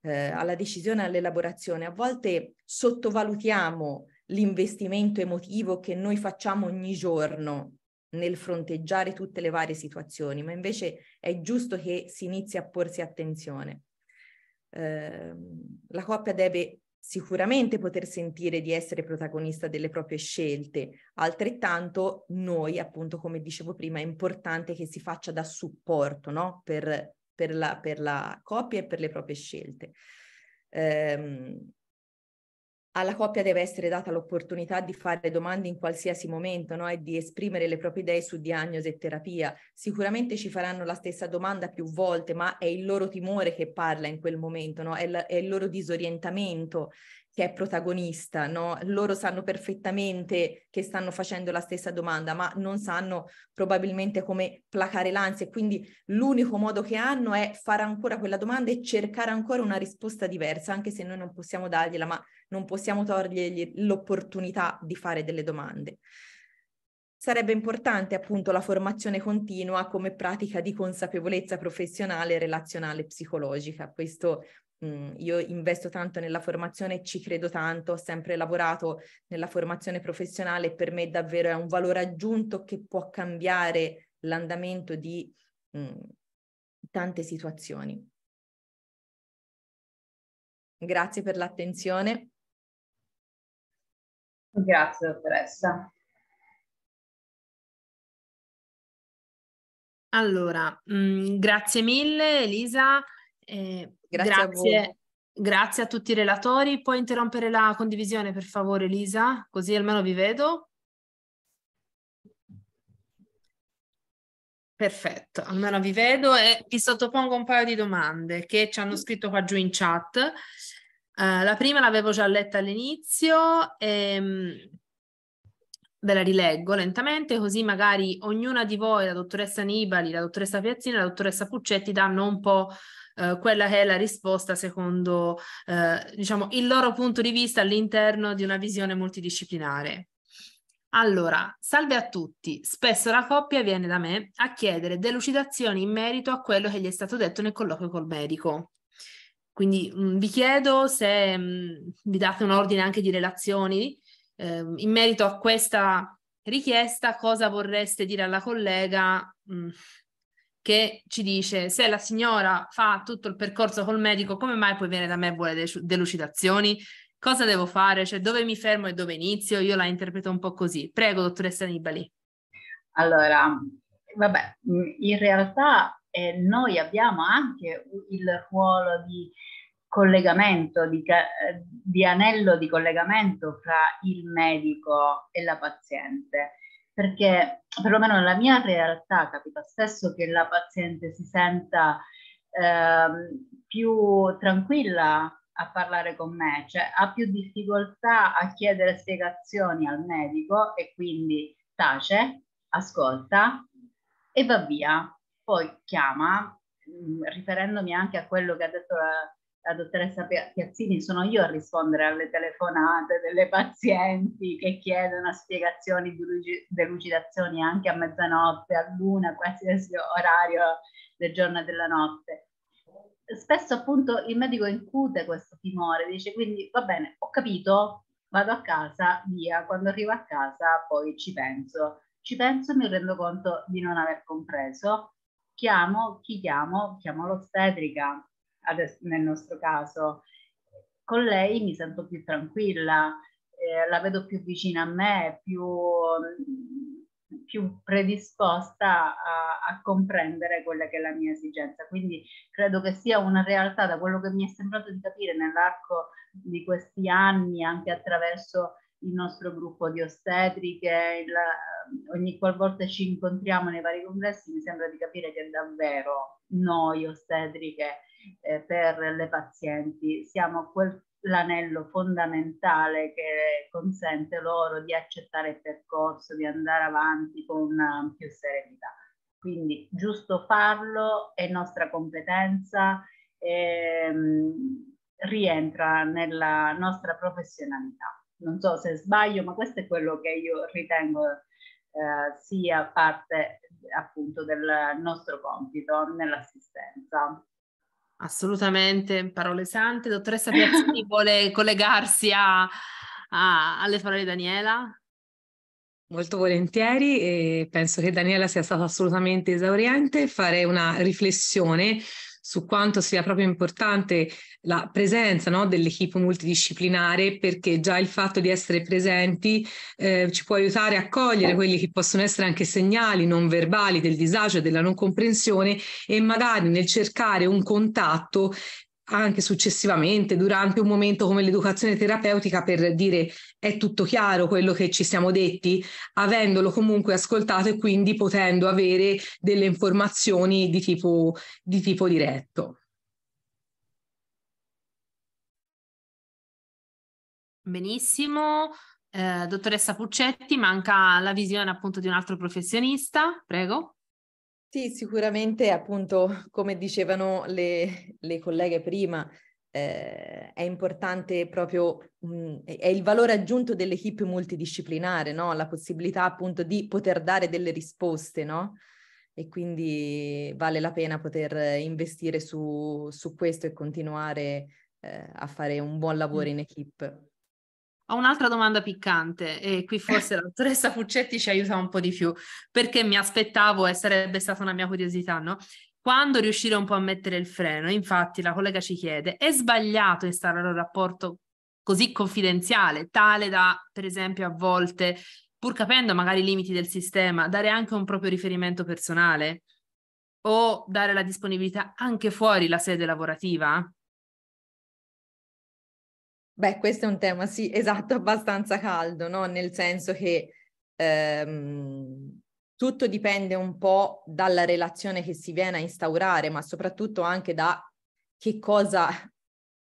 [SPEAKER 6] eh, alla decisione, all'elaborazione. A volte sottovalutiamo l'investimento emotivo che noi facciamo ogni giorno nel fronteggiare tutte le varie situazioni, ma invece è giusto che si inizi a porsi attenzione. Eh, la coppia deve sicuramente poter sentire di essere protagonista delle proprie scelte, altrettanto noi, appunto, come dicevo prima, è importante che si faccia da supporto no? per, per, la, per la coppia e per le proprie scelte. Ehm, alla coppia deve essere data l'opportunità di fare domande in qualsiasi momento no? e di esprimere le proprie idee su diagnosi e terapia. Sicuramente ci faranno la stessa domanda più volte, ma è il loro timore che parla in quel momento, no? è, la, è, il loro disorientamento che è protagonista, no? Loro sanno perfettamente che stanno facendo la stessa domanda, ma non sanno probabilmente come placare l'ansia. e Quindi l'unico modo che hanno è fare ancora quella domanda e cercare ancora una risposta diversa, anche se noi non possiamo dargliela, ma non possiamo togliergli l'opportunità di fare delle domande. Sarebbe importante appunto la formazione continua come pratica di consapevolezza professionale, relazionale e psicologica. Questo Mhmm, io investo tanto nella formazione, ci credo tanto, ho sempre lavorato nella formazione professionale, e per me davvero è un valore aggiunto che può cambiare l'andamento di mhmm, tante situazioni. Grazie per l'attenzione.
[SPEAKER 4] Grazie dottoressa. Allora, mh, mhmm, grazie
[SPEAKER 1] mille Elisa grazie, eh, grazie, a grazie, a tutti i relatori. Puoi interrompere la condivisione per favore, Lisa, così almeno vi vedo. Perfetto, almeno vi vedo e vi sottopongo un paio di domande che ci hanno scritto qua giù in chat. Uh, la prima l'avevo già letta all'inizio. E, ehm, ve la rileggo lentamente, così magari ognuna di voi, la dottoressa Nibali, la dottoressa Piazzini, la dottoressa Puccetti, danno un po' Eh, quella che è la risposta secondo eh, diciamo, il loro punto di vista all'interno di una visione multidisciplinare. Allora, salve a tutti. Spesso la coppia viene da me a chiedere delucidazioni in merito a quello che gli è stato detto nel colloquio col medico. Quindi mh, mm, vi chiedo se mh, mm, vi date un ordine anche di relazioni eh, in merito a questa richiesta, cosa vorreste dire alla collega mh, mm, che ci dice se la signora fa tutto il percorso col medico, come mai poi viene da me e vuole delucidazioni? Cosa devo fare? Cioè dove mi fermo e dove inizio? Io la interpreto un po' così. Prego, dottoressa Nibali. Allora, vabbè, mm, in realtà eh, noi abbiamo
[SPEAKER 3] anche il ruolo di collegamento, di, eh, di anello di collegamento fra il medico e la paziente perché perlomeno nella mia realtà capita spesso che la paziente si senta eh, più tranquilla a parlare con me, cioè ha più difficoltà a chiedere spiegazioni al medico e quindi tace, ascolta e va via. Poi chiama, mm, riferendomi anche a quello che ha detto la, la dottoressa Piazzini sono io a rispondere alle telefonate delle pazienti che chiedono spiegazioni, delucidazioni anche a mezzanotte, a luna, qualsiasi orario del giorno e della notte. Spesso appunto il medico incute questo timore, dice quindi va bene, ho capito, vado a casa, via, quando arrivo a casa poi ci penso, ci penso e mi rendo conto di non aver compreso, chiamo, chi chiamo? Chiamo l'ostetrica, adesso, nel nostro caso, con lei mi sento più tranquilla, eh, la vedo più vicina a me, più, più predisposta a, a, comprendere quella che è la mia esigenza. Quindi credo che sia una realtà, da quello che mi è sembrato di capire nell'arco di questi anni, anche attraverso il nostro gruppo di ostetriche, il, ogni qualvolta ci incontriamo nei vari congressi mi sembra di capire che davvero noi ostetriche eh, per le pazienti siamo quel l'anello fondamentale che consente loro di accettare il percorso, di andare avanti con eh, più serenità. Quindi giusto farlo è nostra competenza, ehm, rientra nella nostra professionalità non so se sbaglio, ma questo è quello che io ritengo eh, sia parte appunto del nostro compito nell'assistenza.
[SPEAKER 1] Assolutamente, parole sante. Dottoressa Piazzini vuole collegarsi a, a, alle parole di Daniela.
[SPEAKER 5] Molto volentieri e penso che Daniela sia stata assolutamente esauriente. Fare una riflessione su quanto sia proprio importante la presenza no, dell'equipe multidisciplinare perché già il fatto di essere presenti eh, ci può aiutare a cogliere quelli che possono essere anche segnali non verbali del disagio e della non comprensione e magari nel cercare un contatto anche successivamente, durante un momento come l'educazione terapeutica, per dire è tutto chiaro quello che ci siamo detti, avendolo comunque ascoltato e quindi potendo avere delle informazioni di tipo, di tipo diretto.
[SPEAKER 1] Benissimo, eh, dottoressa Puccetti, manca la visione appunto di un altro professionista,
[SPEAKER 6] prego. Sì, sicuramente appunto come dicevano le, le colleghe prima, eh, è importante proprio, mh, mm, è il valore aggiunto dell'equipe multidisciplinare, no? la possibilità appunto di poter dare delle risposte, no? E quindi vale la pena poter investire su, su questo e continuare eh, a fare un buon lavoro mm. in equipe.
[SPEAKER 1] Ho un'altra domanda piccante e qui forse la dottoressa Puccetti ci aiuta un po' di più, perché mi aspettavo e sarebbe stata una mia curiosità, no? Quando riuscire un po' a mettere il freno? Infatti la collega ci chiede, è sbagliato installare un rapporto così confidenziale, tale da, per esempio, a volte, pur capendo magari i limiti del sistema, dare anche un proprio riferimento personale? o dare la disponibilità anche fuori la sede lavorativa?
[SPEAKER 6] Beh, questo è un tema, sì, esatto, abbastanza caldo, no? Nel senso che ehm, tutto dipende un po' dalla relazione che si viene a instaurare, ma soprattutto anche da che cosa,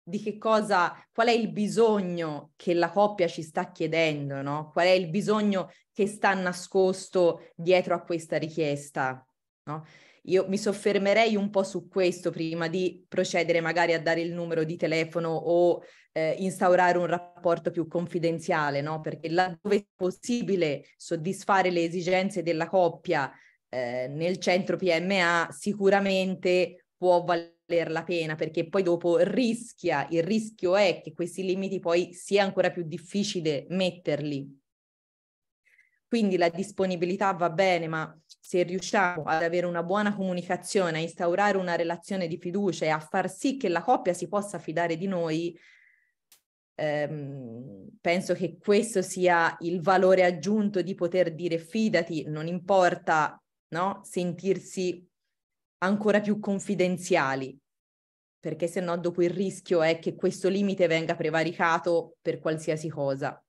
[SPEAKER 6] di che cosa, qual è il bisogno che la coppia ci sta chiedendo, no? Qual è il bisogno che sta nascosto dietro a questa richiesta, no? Io mi soffermerei un po' su questo prima di procedere magari a dare il numero di telefono o eh, instaurare un rapporto più confidenziale, no? Perché laddove è possibile soddisfare le esigenze della coppia eh, nel centro PMA, sicuramente può valer la pena perché poi dopo rischia, il rischio è che questi limiti poi sia ancora più difficile metterli. Quindi la disponibilità va bene, ma se riusciamo ad avere una buona comunicazione, a instaurare una relazione di fiducia e a far sì che la coppia si possa fidare di noi, ehm, penso che questo sia il valore aggiunto di poter dire fidati, non importa no? sentirsi ancora più confidenziali, perché se no dopo il rischio è che questo limite venga prevaricato per qualsiasi cosa.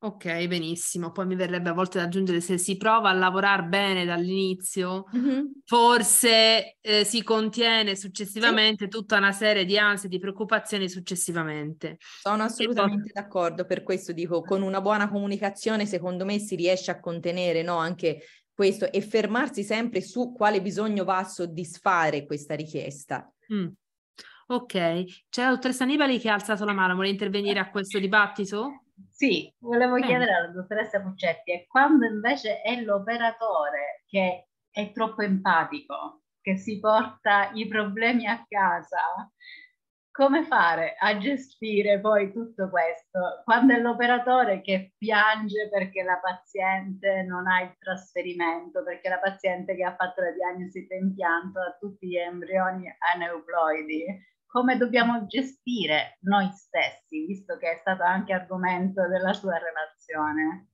[SPEAKER 1] Ok, benissimo. Poi mi verrebbe a volte da aggiungere se si prova a lavorare bene dall'inizio, mm-hmm. forse eh, si contiene successivamente sì. tutta una serie di ansie, di preoccupazioni
[SPEAKER 6] successivamente. Sono assolutamente poi... d'accordo, per questo dico, con una buona comunicazione secondo me si riesce a contenere no, anche questo e fermarsi sempre su quale bisogno va a soddisfare questa richiesta. Mm. Ok,
[SPEAKER 1] c'è la dottoressa Nibali che ha alzato la mano, vuole intervenire a questo dibattito? Sì,
[SPEAKER 6] volevo eh. chiedere alla dottoressa
[SPEAKER 3] Puccetti, quando invece è l'operatore che è troppo empatico, che si porta i problemi a casa, come fare a gestire poi tutto questo? Quando è l'operatore che piange perché la paziente non ha il trasferimento, perché la paziente che ha fatto la diagnosi per impianto ha tutti gli embrioni aneuploidi, come dobbiamo gestire noi stessi, visto che è stato anche argomento della sua relazione.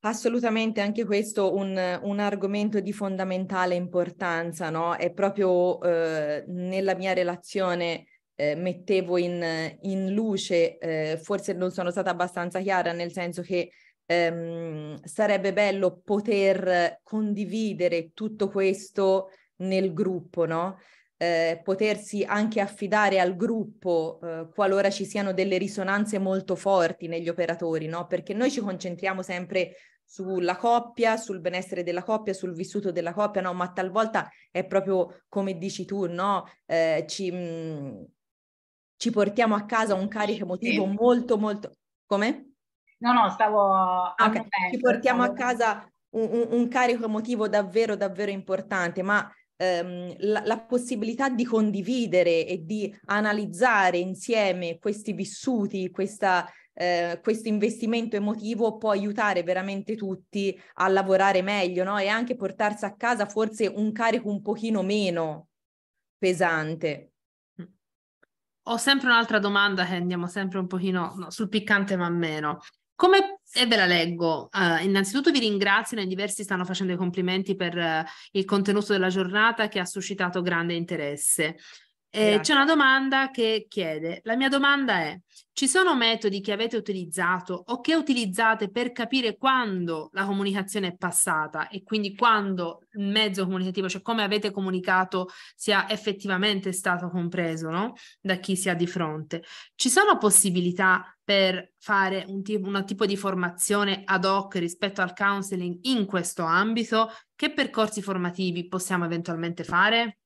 [SPEAKER 6] Assolutamente, anche questo un, un argomento di fondamentale importanza, no? È proprio eh, nella mia relazione eh, mettevo in, in luce, eh, forse non sono stata abbastanza chiara, nel senso che ehm, sarebbe bello poter condividere tutto questo nel gruppo, no? eh, potersi anche affidare al gruppo eh, qualora ci siano delle risonanze molto forti negli operatori, no? Perché noi ci concentriamo sempre sulla coppia, sul benessere della coppia, sul vissuto della coppia, no? Ma talvolta è proprio come dici tu, no? Eh, ci, mh, mm, ci, portiamo a casa un carico emotivo molto, molto... Come? No, no, stavo... Ah, okay. Ci portiamo stavo... a casa un, un, un carico emotivo davvero, davvero importante, ma ehm, la, la, possibilità di condividere e di analizzare insieme questi vissuti, questa, eh, questo investimento emotivo può aiutare veramente tutti a lavorare meglio no? e anche portarsi a casa forse un carico un pochino meno pesante. Mm.
[SPEAKER 1] Ho sempre un'altra domanda che andiamo sempre un pochino no, sul piccante ma meno. Come e eh, ve la leggo. Uh, innanzitutto vi ringrazio, e diversi stanno facendo i complimenti per uh, il contenuto della giornata che ha suscitato grande interesse. Eh, c'è una domanda che chiede, la mia domanda è, ci sono metodi che avete utilizzato o che utilizzate per capire quando la comunicazione è passata e quindi quando il mezzo comunicativo, cioè come avete comunicato, sia effettivamente stato compreso no? da chi si ha di fronte? Ci sono possibilità per fare un tipo, un tipo di formazione ad hoc rispetto al counseling in questo ambito? Che percorsi formativi possiamo eventualmente fare?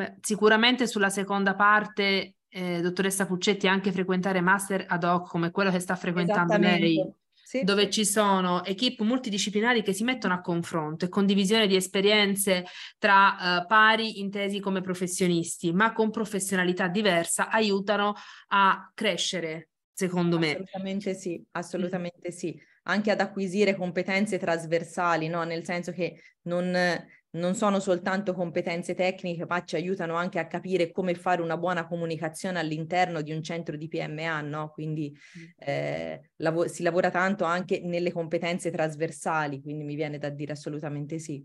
[SPEAKER 1] Beh, sicuramente sulla seconda parte, eh, dottoressa Puccetti, anche frequentare master ad hoc come quello che sta frequentando lei, sì. dove ci sono equip multidisciplinari che si mettono a confronto e condivisione di esperienze tra eh, pari intesi come professionisti,
[SPEAKER 6] ma con professionalità diversa, aiutano a crescere, secondo me. Assolutamente sì, mm. assolutamente mm. sì. Anche ad acquisire competenze trasversali, no? nel senso che non non sono soltanto competenze tecniche, ma ci aiutano anche a capire come fare una buona comunicazione all'interno di un centro di PMA, no? Quindi mm. eh, lav- si lavora tanto anche nelle competenze trasversali, quindi mi viene da dire assolutamente sì.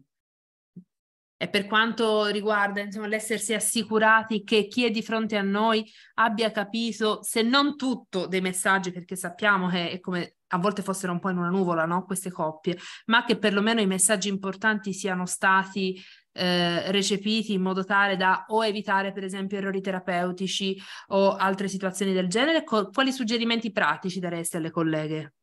[SPEAKER 6] E per quanto riguarda insomma, l'essersi assicurati
[SPEAKER 1] che chi è di fronte a noi abbia capito, se non tutto, dei messaggi, perché sappiamo che, è come a volte fossero un po' in una nuvola, no? Queste coppie, ma che perlomeno i messaggi importanti siano stati eh, recepiti in modo tale da o evitare, per esempio, errori terapeutici o altre situazioni del genere. Co- quali suggerimenti pratici daresti alle colleghe?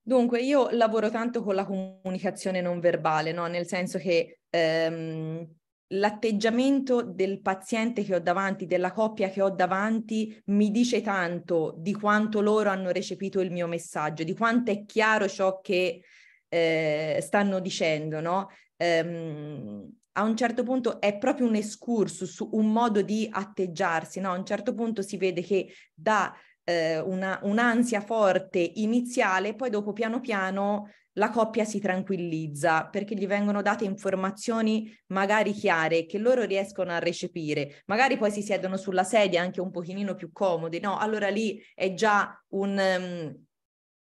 [SPEAKER 6] Dunque, io lavoro tanto con la comunicazione non verbale, no? Nel senso che ehm l'atteggiamento del paziente che ho davanti, della coppia che ho davanti, mi dice tanto di quanto loro hanno recepito il mio messaggio, di quanto è chiaro ciò che eh, stanno dicendo, no? Ehm, a un certo punto è proprio un escursus, un modo di atteggiarsi, no? A un certo punto si vede che da eh, una, un'ansia forte iniziale, poi dopo piano piano la coppia si tranquillizza perché gli vengono date informazioni magari chiare che loro riescono a recepire, magari poi si siedono sulla sedia anche un pochino più comodi, no? Allora lì è già un, um,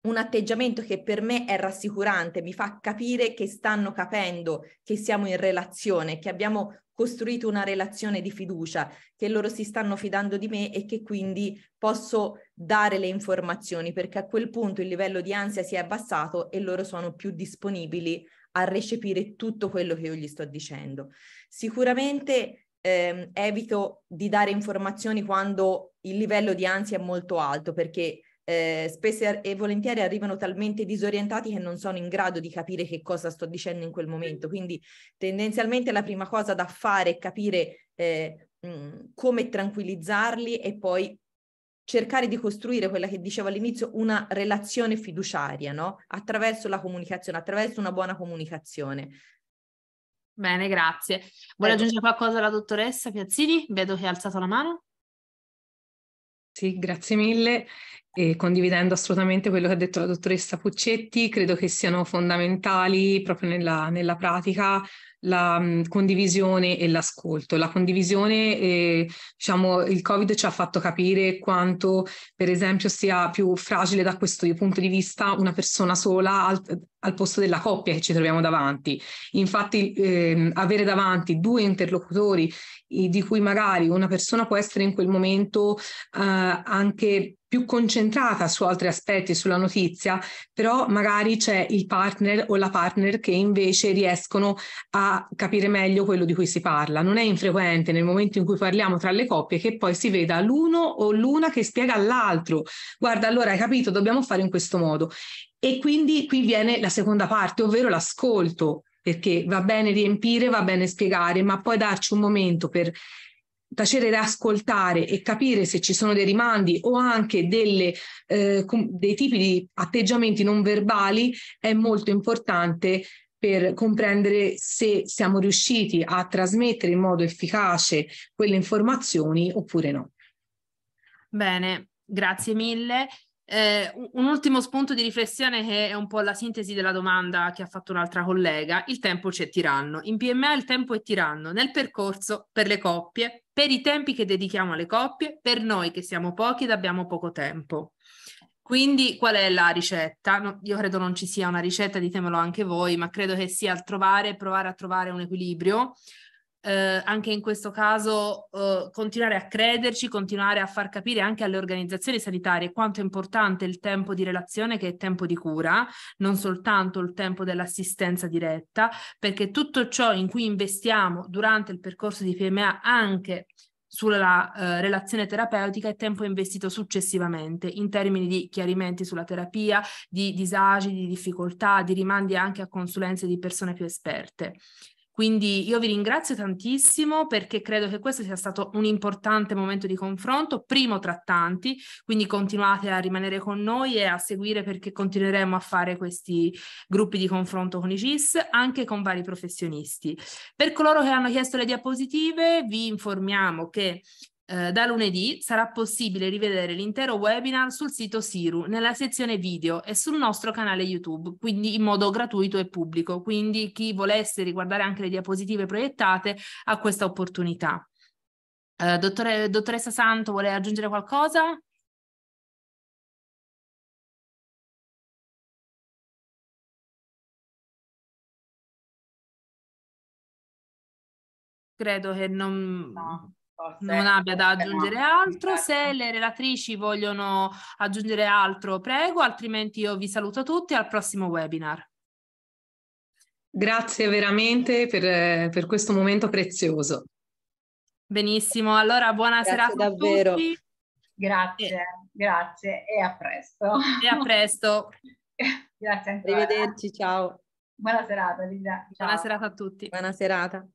[SPEAKER 6] un atteggiamento che per me è rassicurante, mi fa capire che stanno capendo che siamo in relazione, che abbiamo costruito una relazione di fiducia, che loro si stanno fidando di me e che quindi posso dare le informazioni perché a quel punto il livello di ansia si è abbassato e loro sono più disponibili a recepire tutto quello che io gli sto dicendo. Sicuramente ehm, evito di dare informazioni quando il livello di ansia è molto alto perché eh, spesso e volentieri arrivano talmente disorientati che non sono in grado di capire che cosa sto dicendo in quel momento. Quindi tendenzialmente la prima cosa da fare è capire eh, mh, mm, come tranquillizzarli e poi cercare di costruire quella che dicevo all'inizio, una relazione fiduciaria, no? Attraverso la comunicazione, attraverso una buona comunicazione.
[SPEAKER 1] Bene, grazie. Vuole aggiungere qualcosa la dottoressa Piazzini? Vedo che ha
[SPEAKER 5] alzato la mano. Sì, grazie mille e condividendo assolutamente quello che ha detto la dottoressa Puccetti, credo che siano fondamentali proprio nella, nella pratica la condivisione e l'ascolto. La condivisione, eh, diciamo, il Covid ci ha fatto capire quanto, per esempio, sia più fragile da questo punto di vista una persona sola al, al posto della coppia che ci troviamo davanti. Infatti, eh, avere davanti due interlocutori di cui magari una persona può essere in quel momento eh, anche più concentrata su altri aspetti, sulla notizia, però magari c'è il partner o la partner che invece riescono a capire meglio quello di cui si parla. Non è infrequente nel momento in cui parliamo tra le coppie che poi si veda l'uno o l'una che spiega all'altro, guarda allora hai capito, dobbiamo fare in questo modo. E quindi qui viene la seconda parte, ovvero l'ascolto perché va bene riempire, va bene spiegare, ma poi darci un momento per tacere ed ascoltare e capire se ci sono dei rimandi o anche delle, eh, dei tipi di atteggiamenti non verbali è molto importante per comprendere se siamo riusciti a trasmettere in modo efficace quelle informazioni oppure no.
[SPEAKER 1] Bene, grazie mille. Eh, un ultimo spunto di riflessione che è un po' la sintesi della domanda che ha fatto un'altra collega. Il tempo c'è tiranno. In PMA il tempo è tiranno nel percorso, per le coppie, per i tempi che dedichiamo alle coppie, per noi che siamo pochi ed abbiamo poco tempo. Quindi qual è la ricetta? No, io credo non ci sia una ricetta, ditemelo anche voi, ma credo che sia trovare, provare a trovare un equilibrio eh, anche in questo caso eh, continuare a crederci, continuare a far capire anche alle organizzazioni sanitarie quanto è importante il tempo di relazione che è tempo di cura, non soltanto il tempo dell'assistenza diretta, perché tutto ciò in cui investiamo durante il percorso di PMA anche sulla eh, relazione terapeutica e tempo investito successivamente in termini di chiarimenti sulla terapia, di disagi, di difficoltà, di rimandi anche a consulenze di persone più esperte. Quindi io vi ringrazio tantissimo perché credo che questo sia stato un importante momento di confronto, primo tra tanti, quindi continuate a rimanere con noi e a seguire perché continueremo a fare questi gruppi di confronto con i CIS anche con vari professionisti. Per coloro che hanno chiesto le diapositive vi informiamo che eh, da lunedì sarà possibile rivedere l'intero webinar sul sito Siru nella sezione video e sul nostro canale YouTube, quindi in modo gratuito e pubblico. Quindi chi volesse riguardare anche le diapositive proiettate ha questa opportunità. Eh, dottore, dottoressa Santo, vuole aggiungere qualcosa? credo che non... No
[SPEAKER 4] non abbia da aggiungere
[SPEAKER 1] altro. Se le relatrici vogliono aggiungere altro, prego, altrimenti io vi saluto tutti al prossimo webinar.
[SPEAKER 5] Grazie veramente per, per questo momento prezioso.
[SPEAKER 1] Benissimo, allora buona Grazie serata davvero. a tutti. Grazie, e, grazie e a presto.
[SPEAKER 3] E a
[SPEAKER 4] presto. grazie ancora. Arrivederci, ciao. Buona serata, Lisa. Ciao. Buona serata a tutti. Buona serata.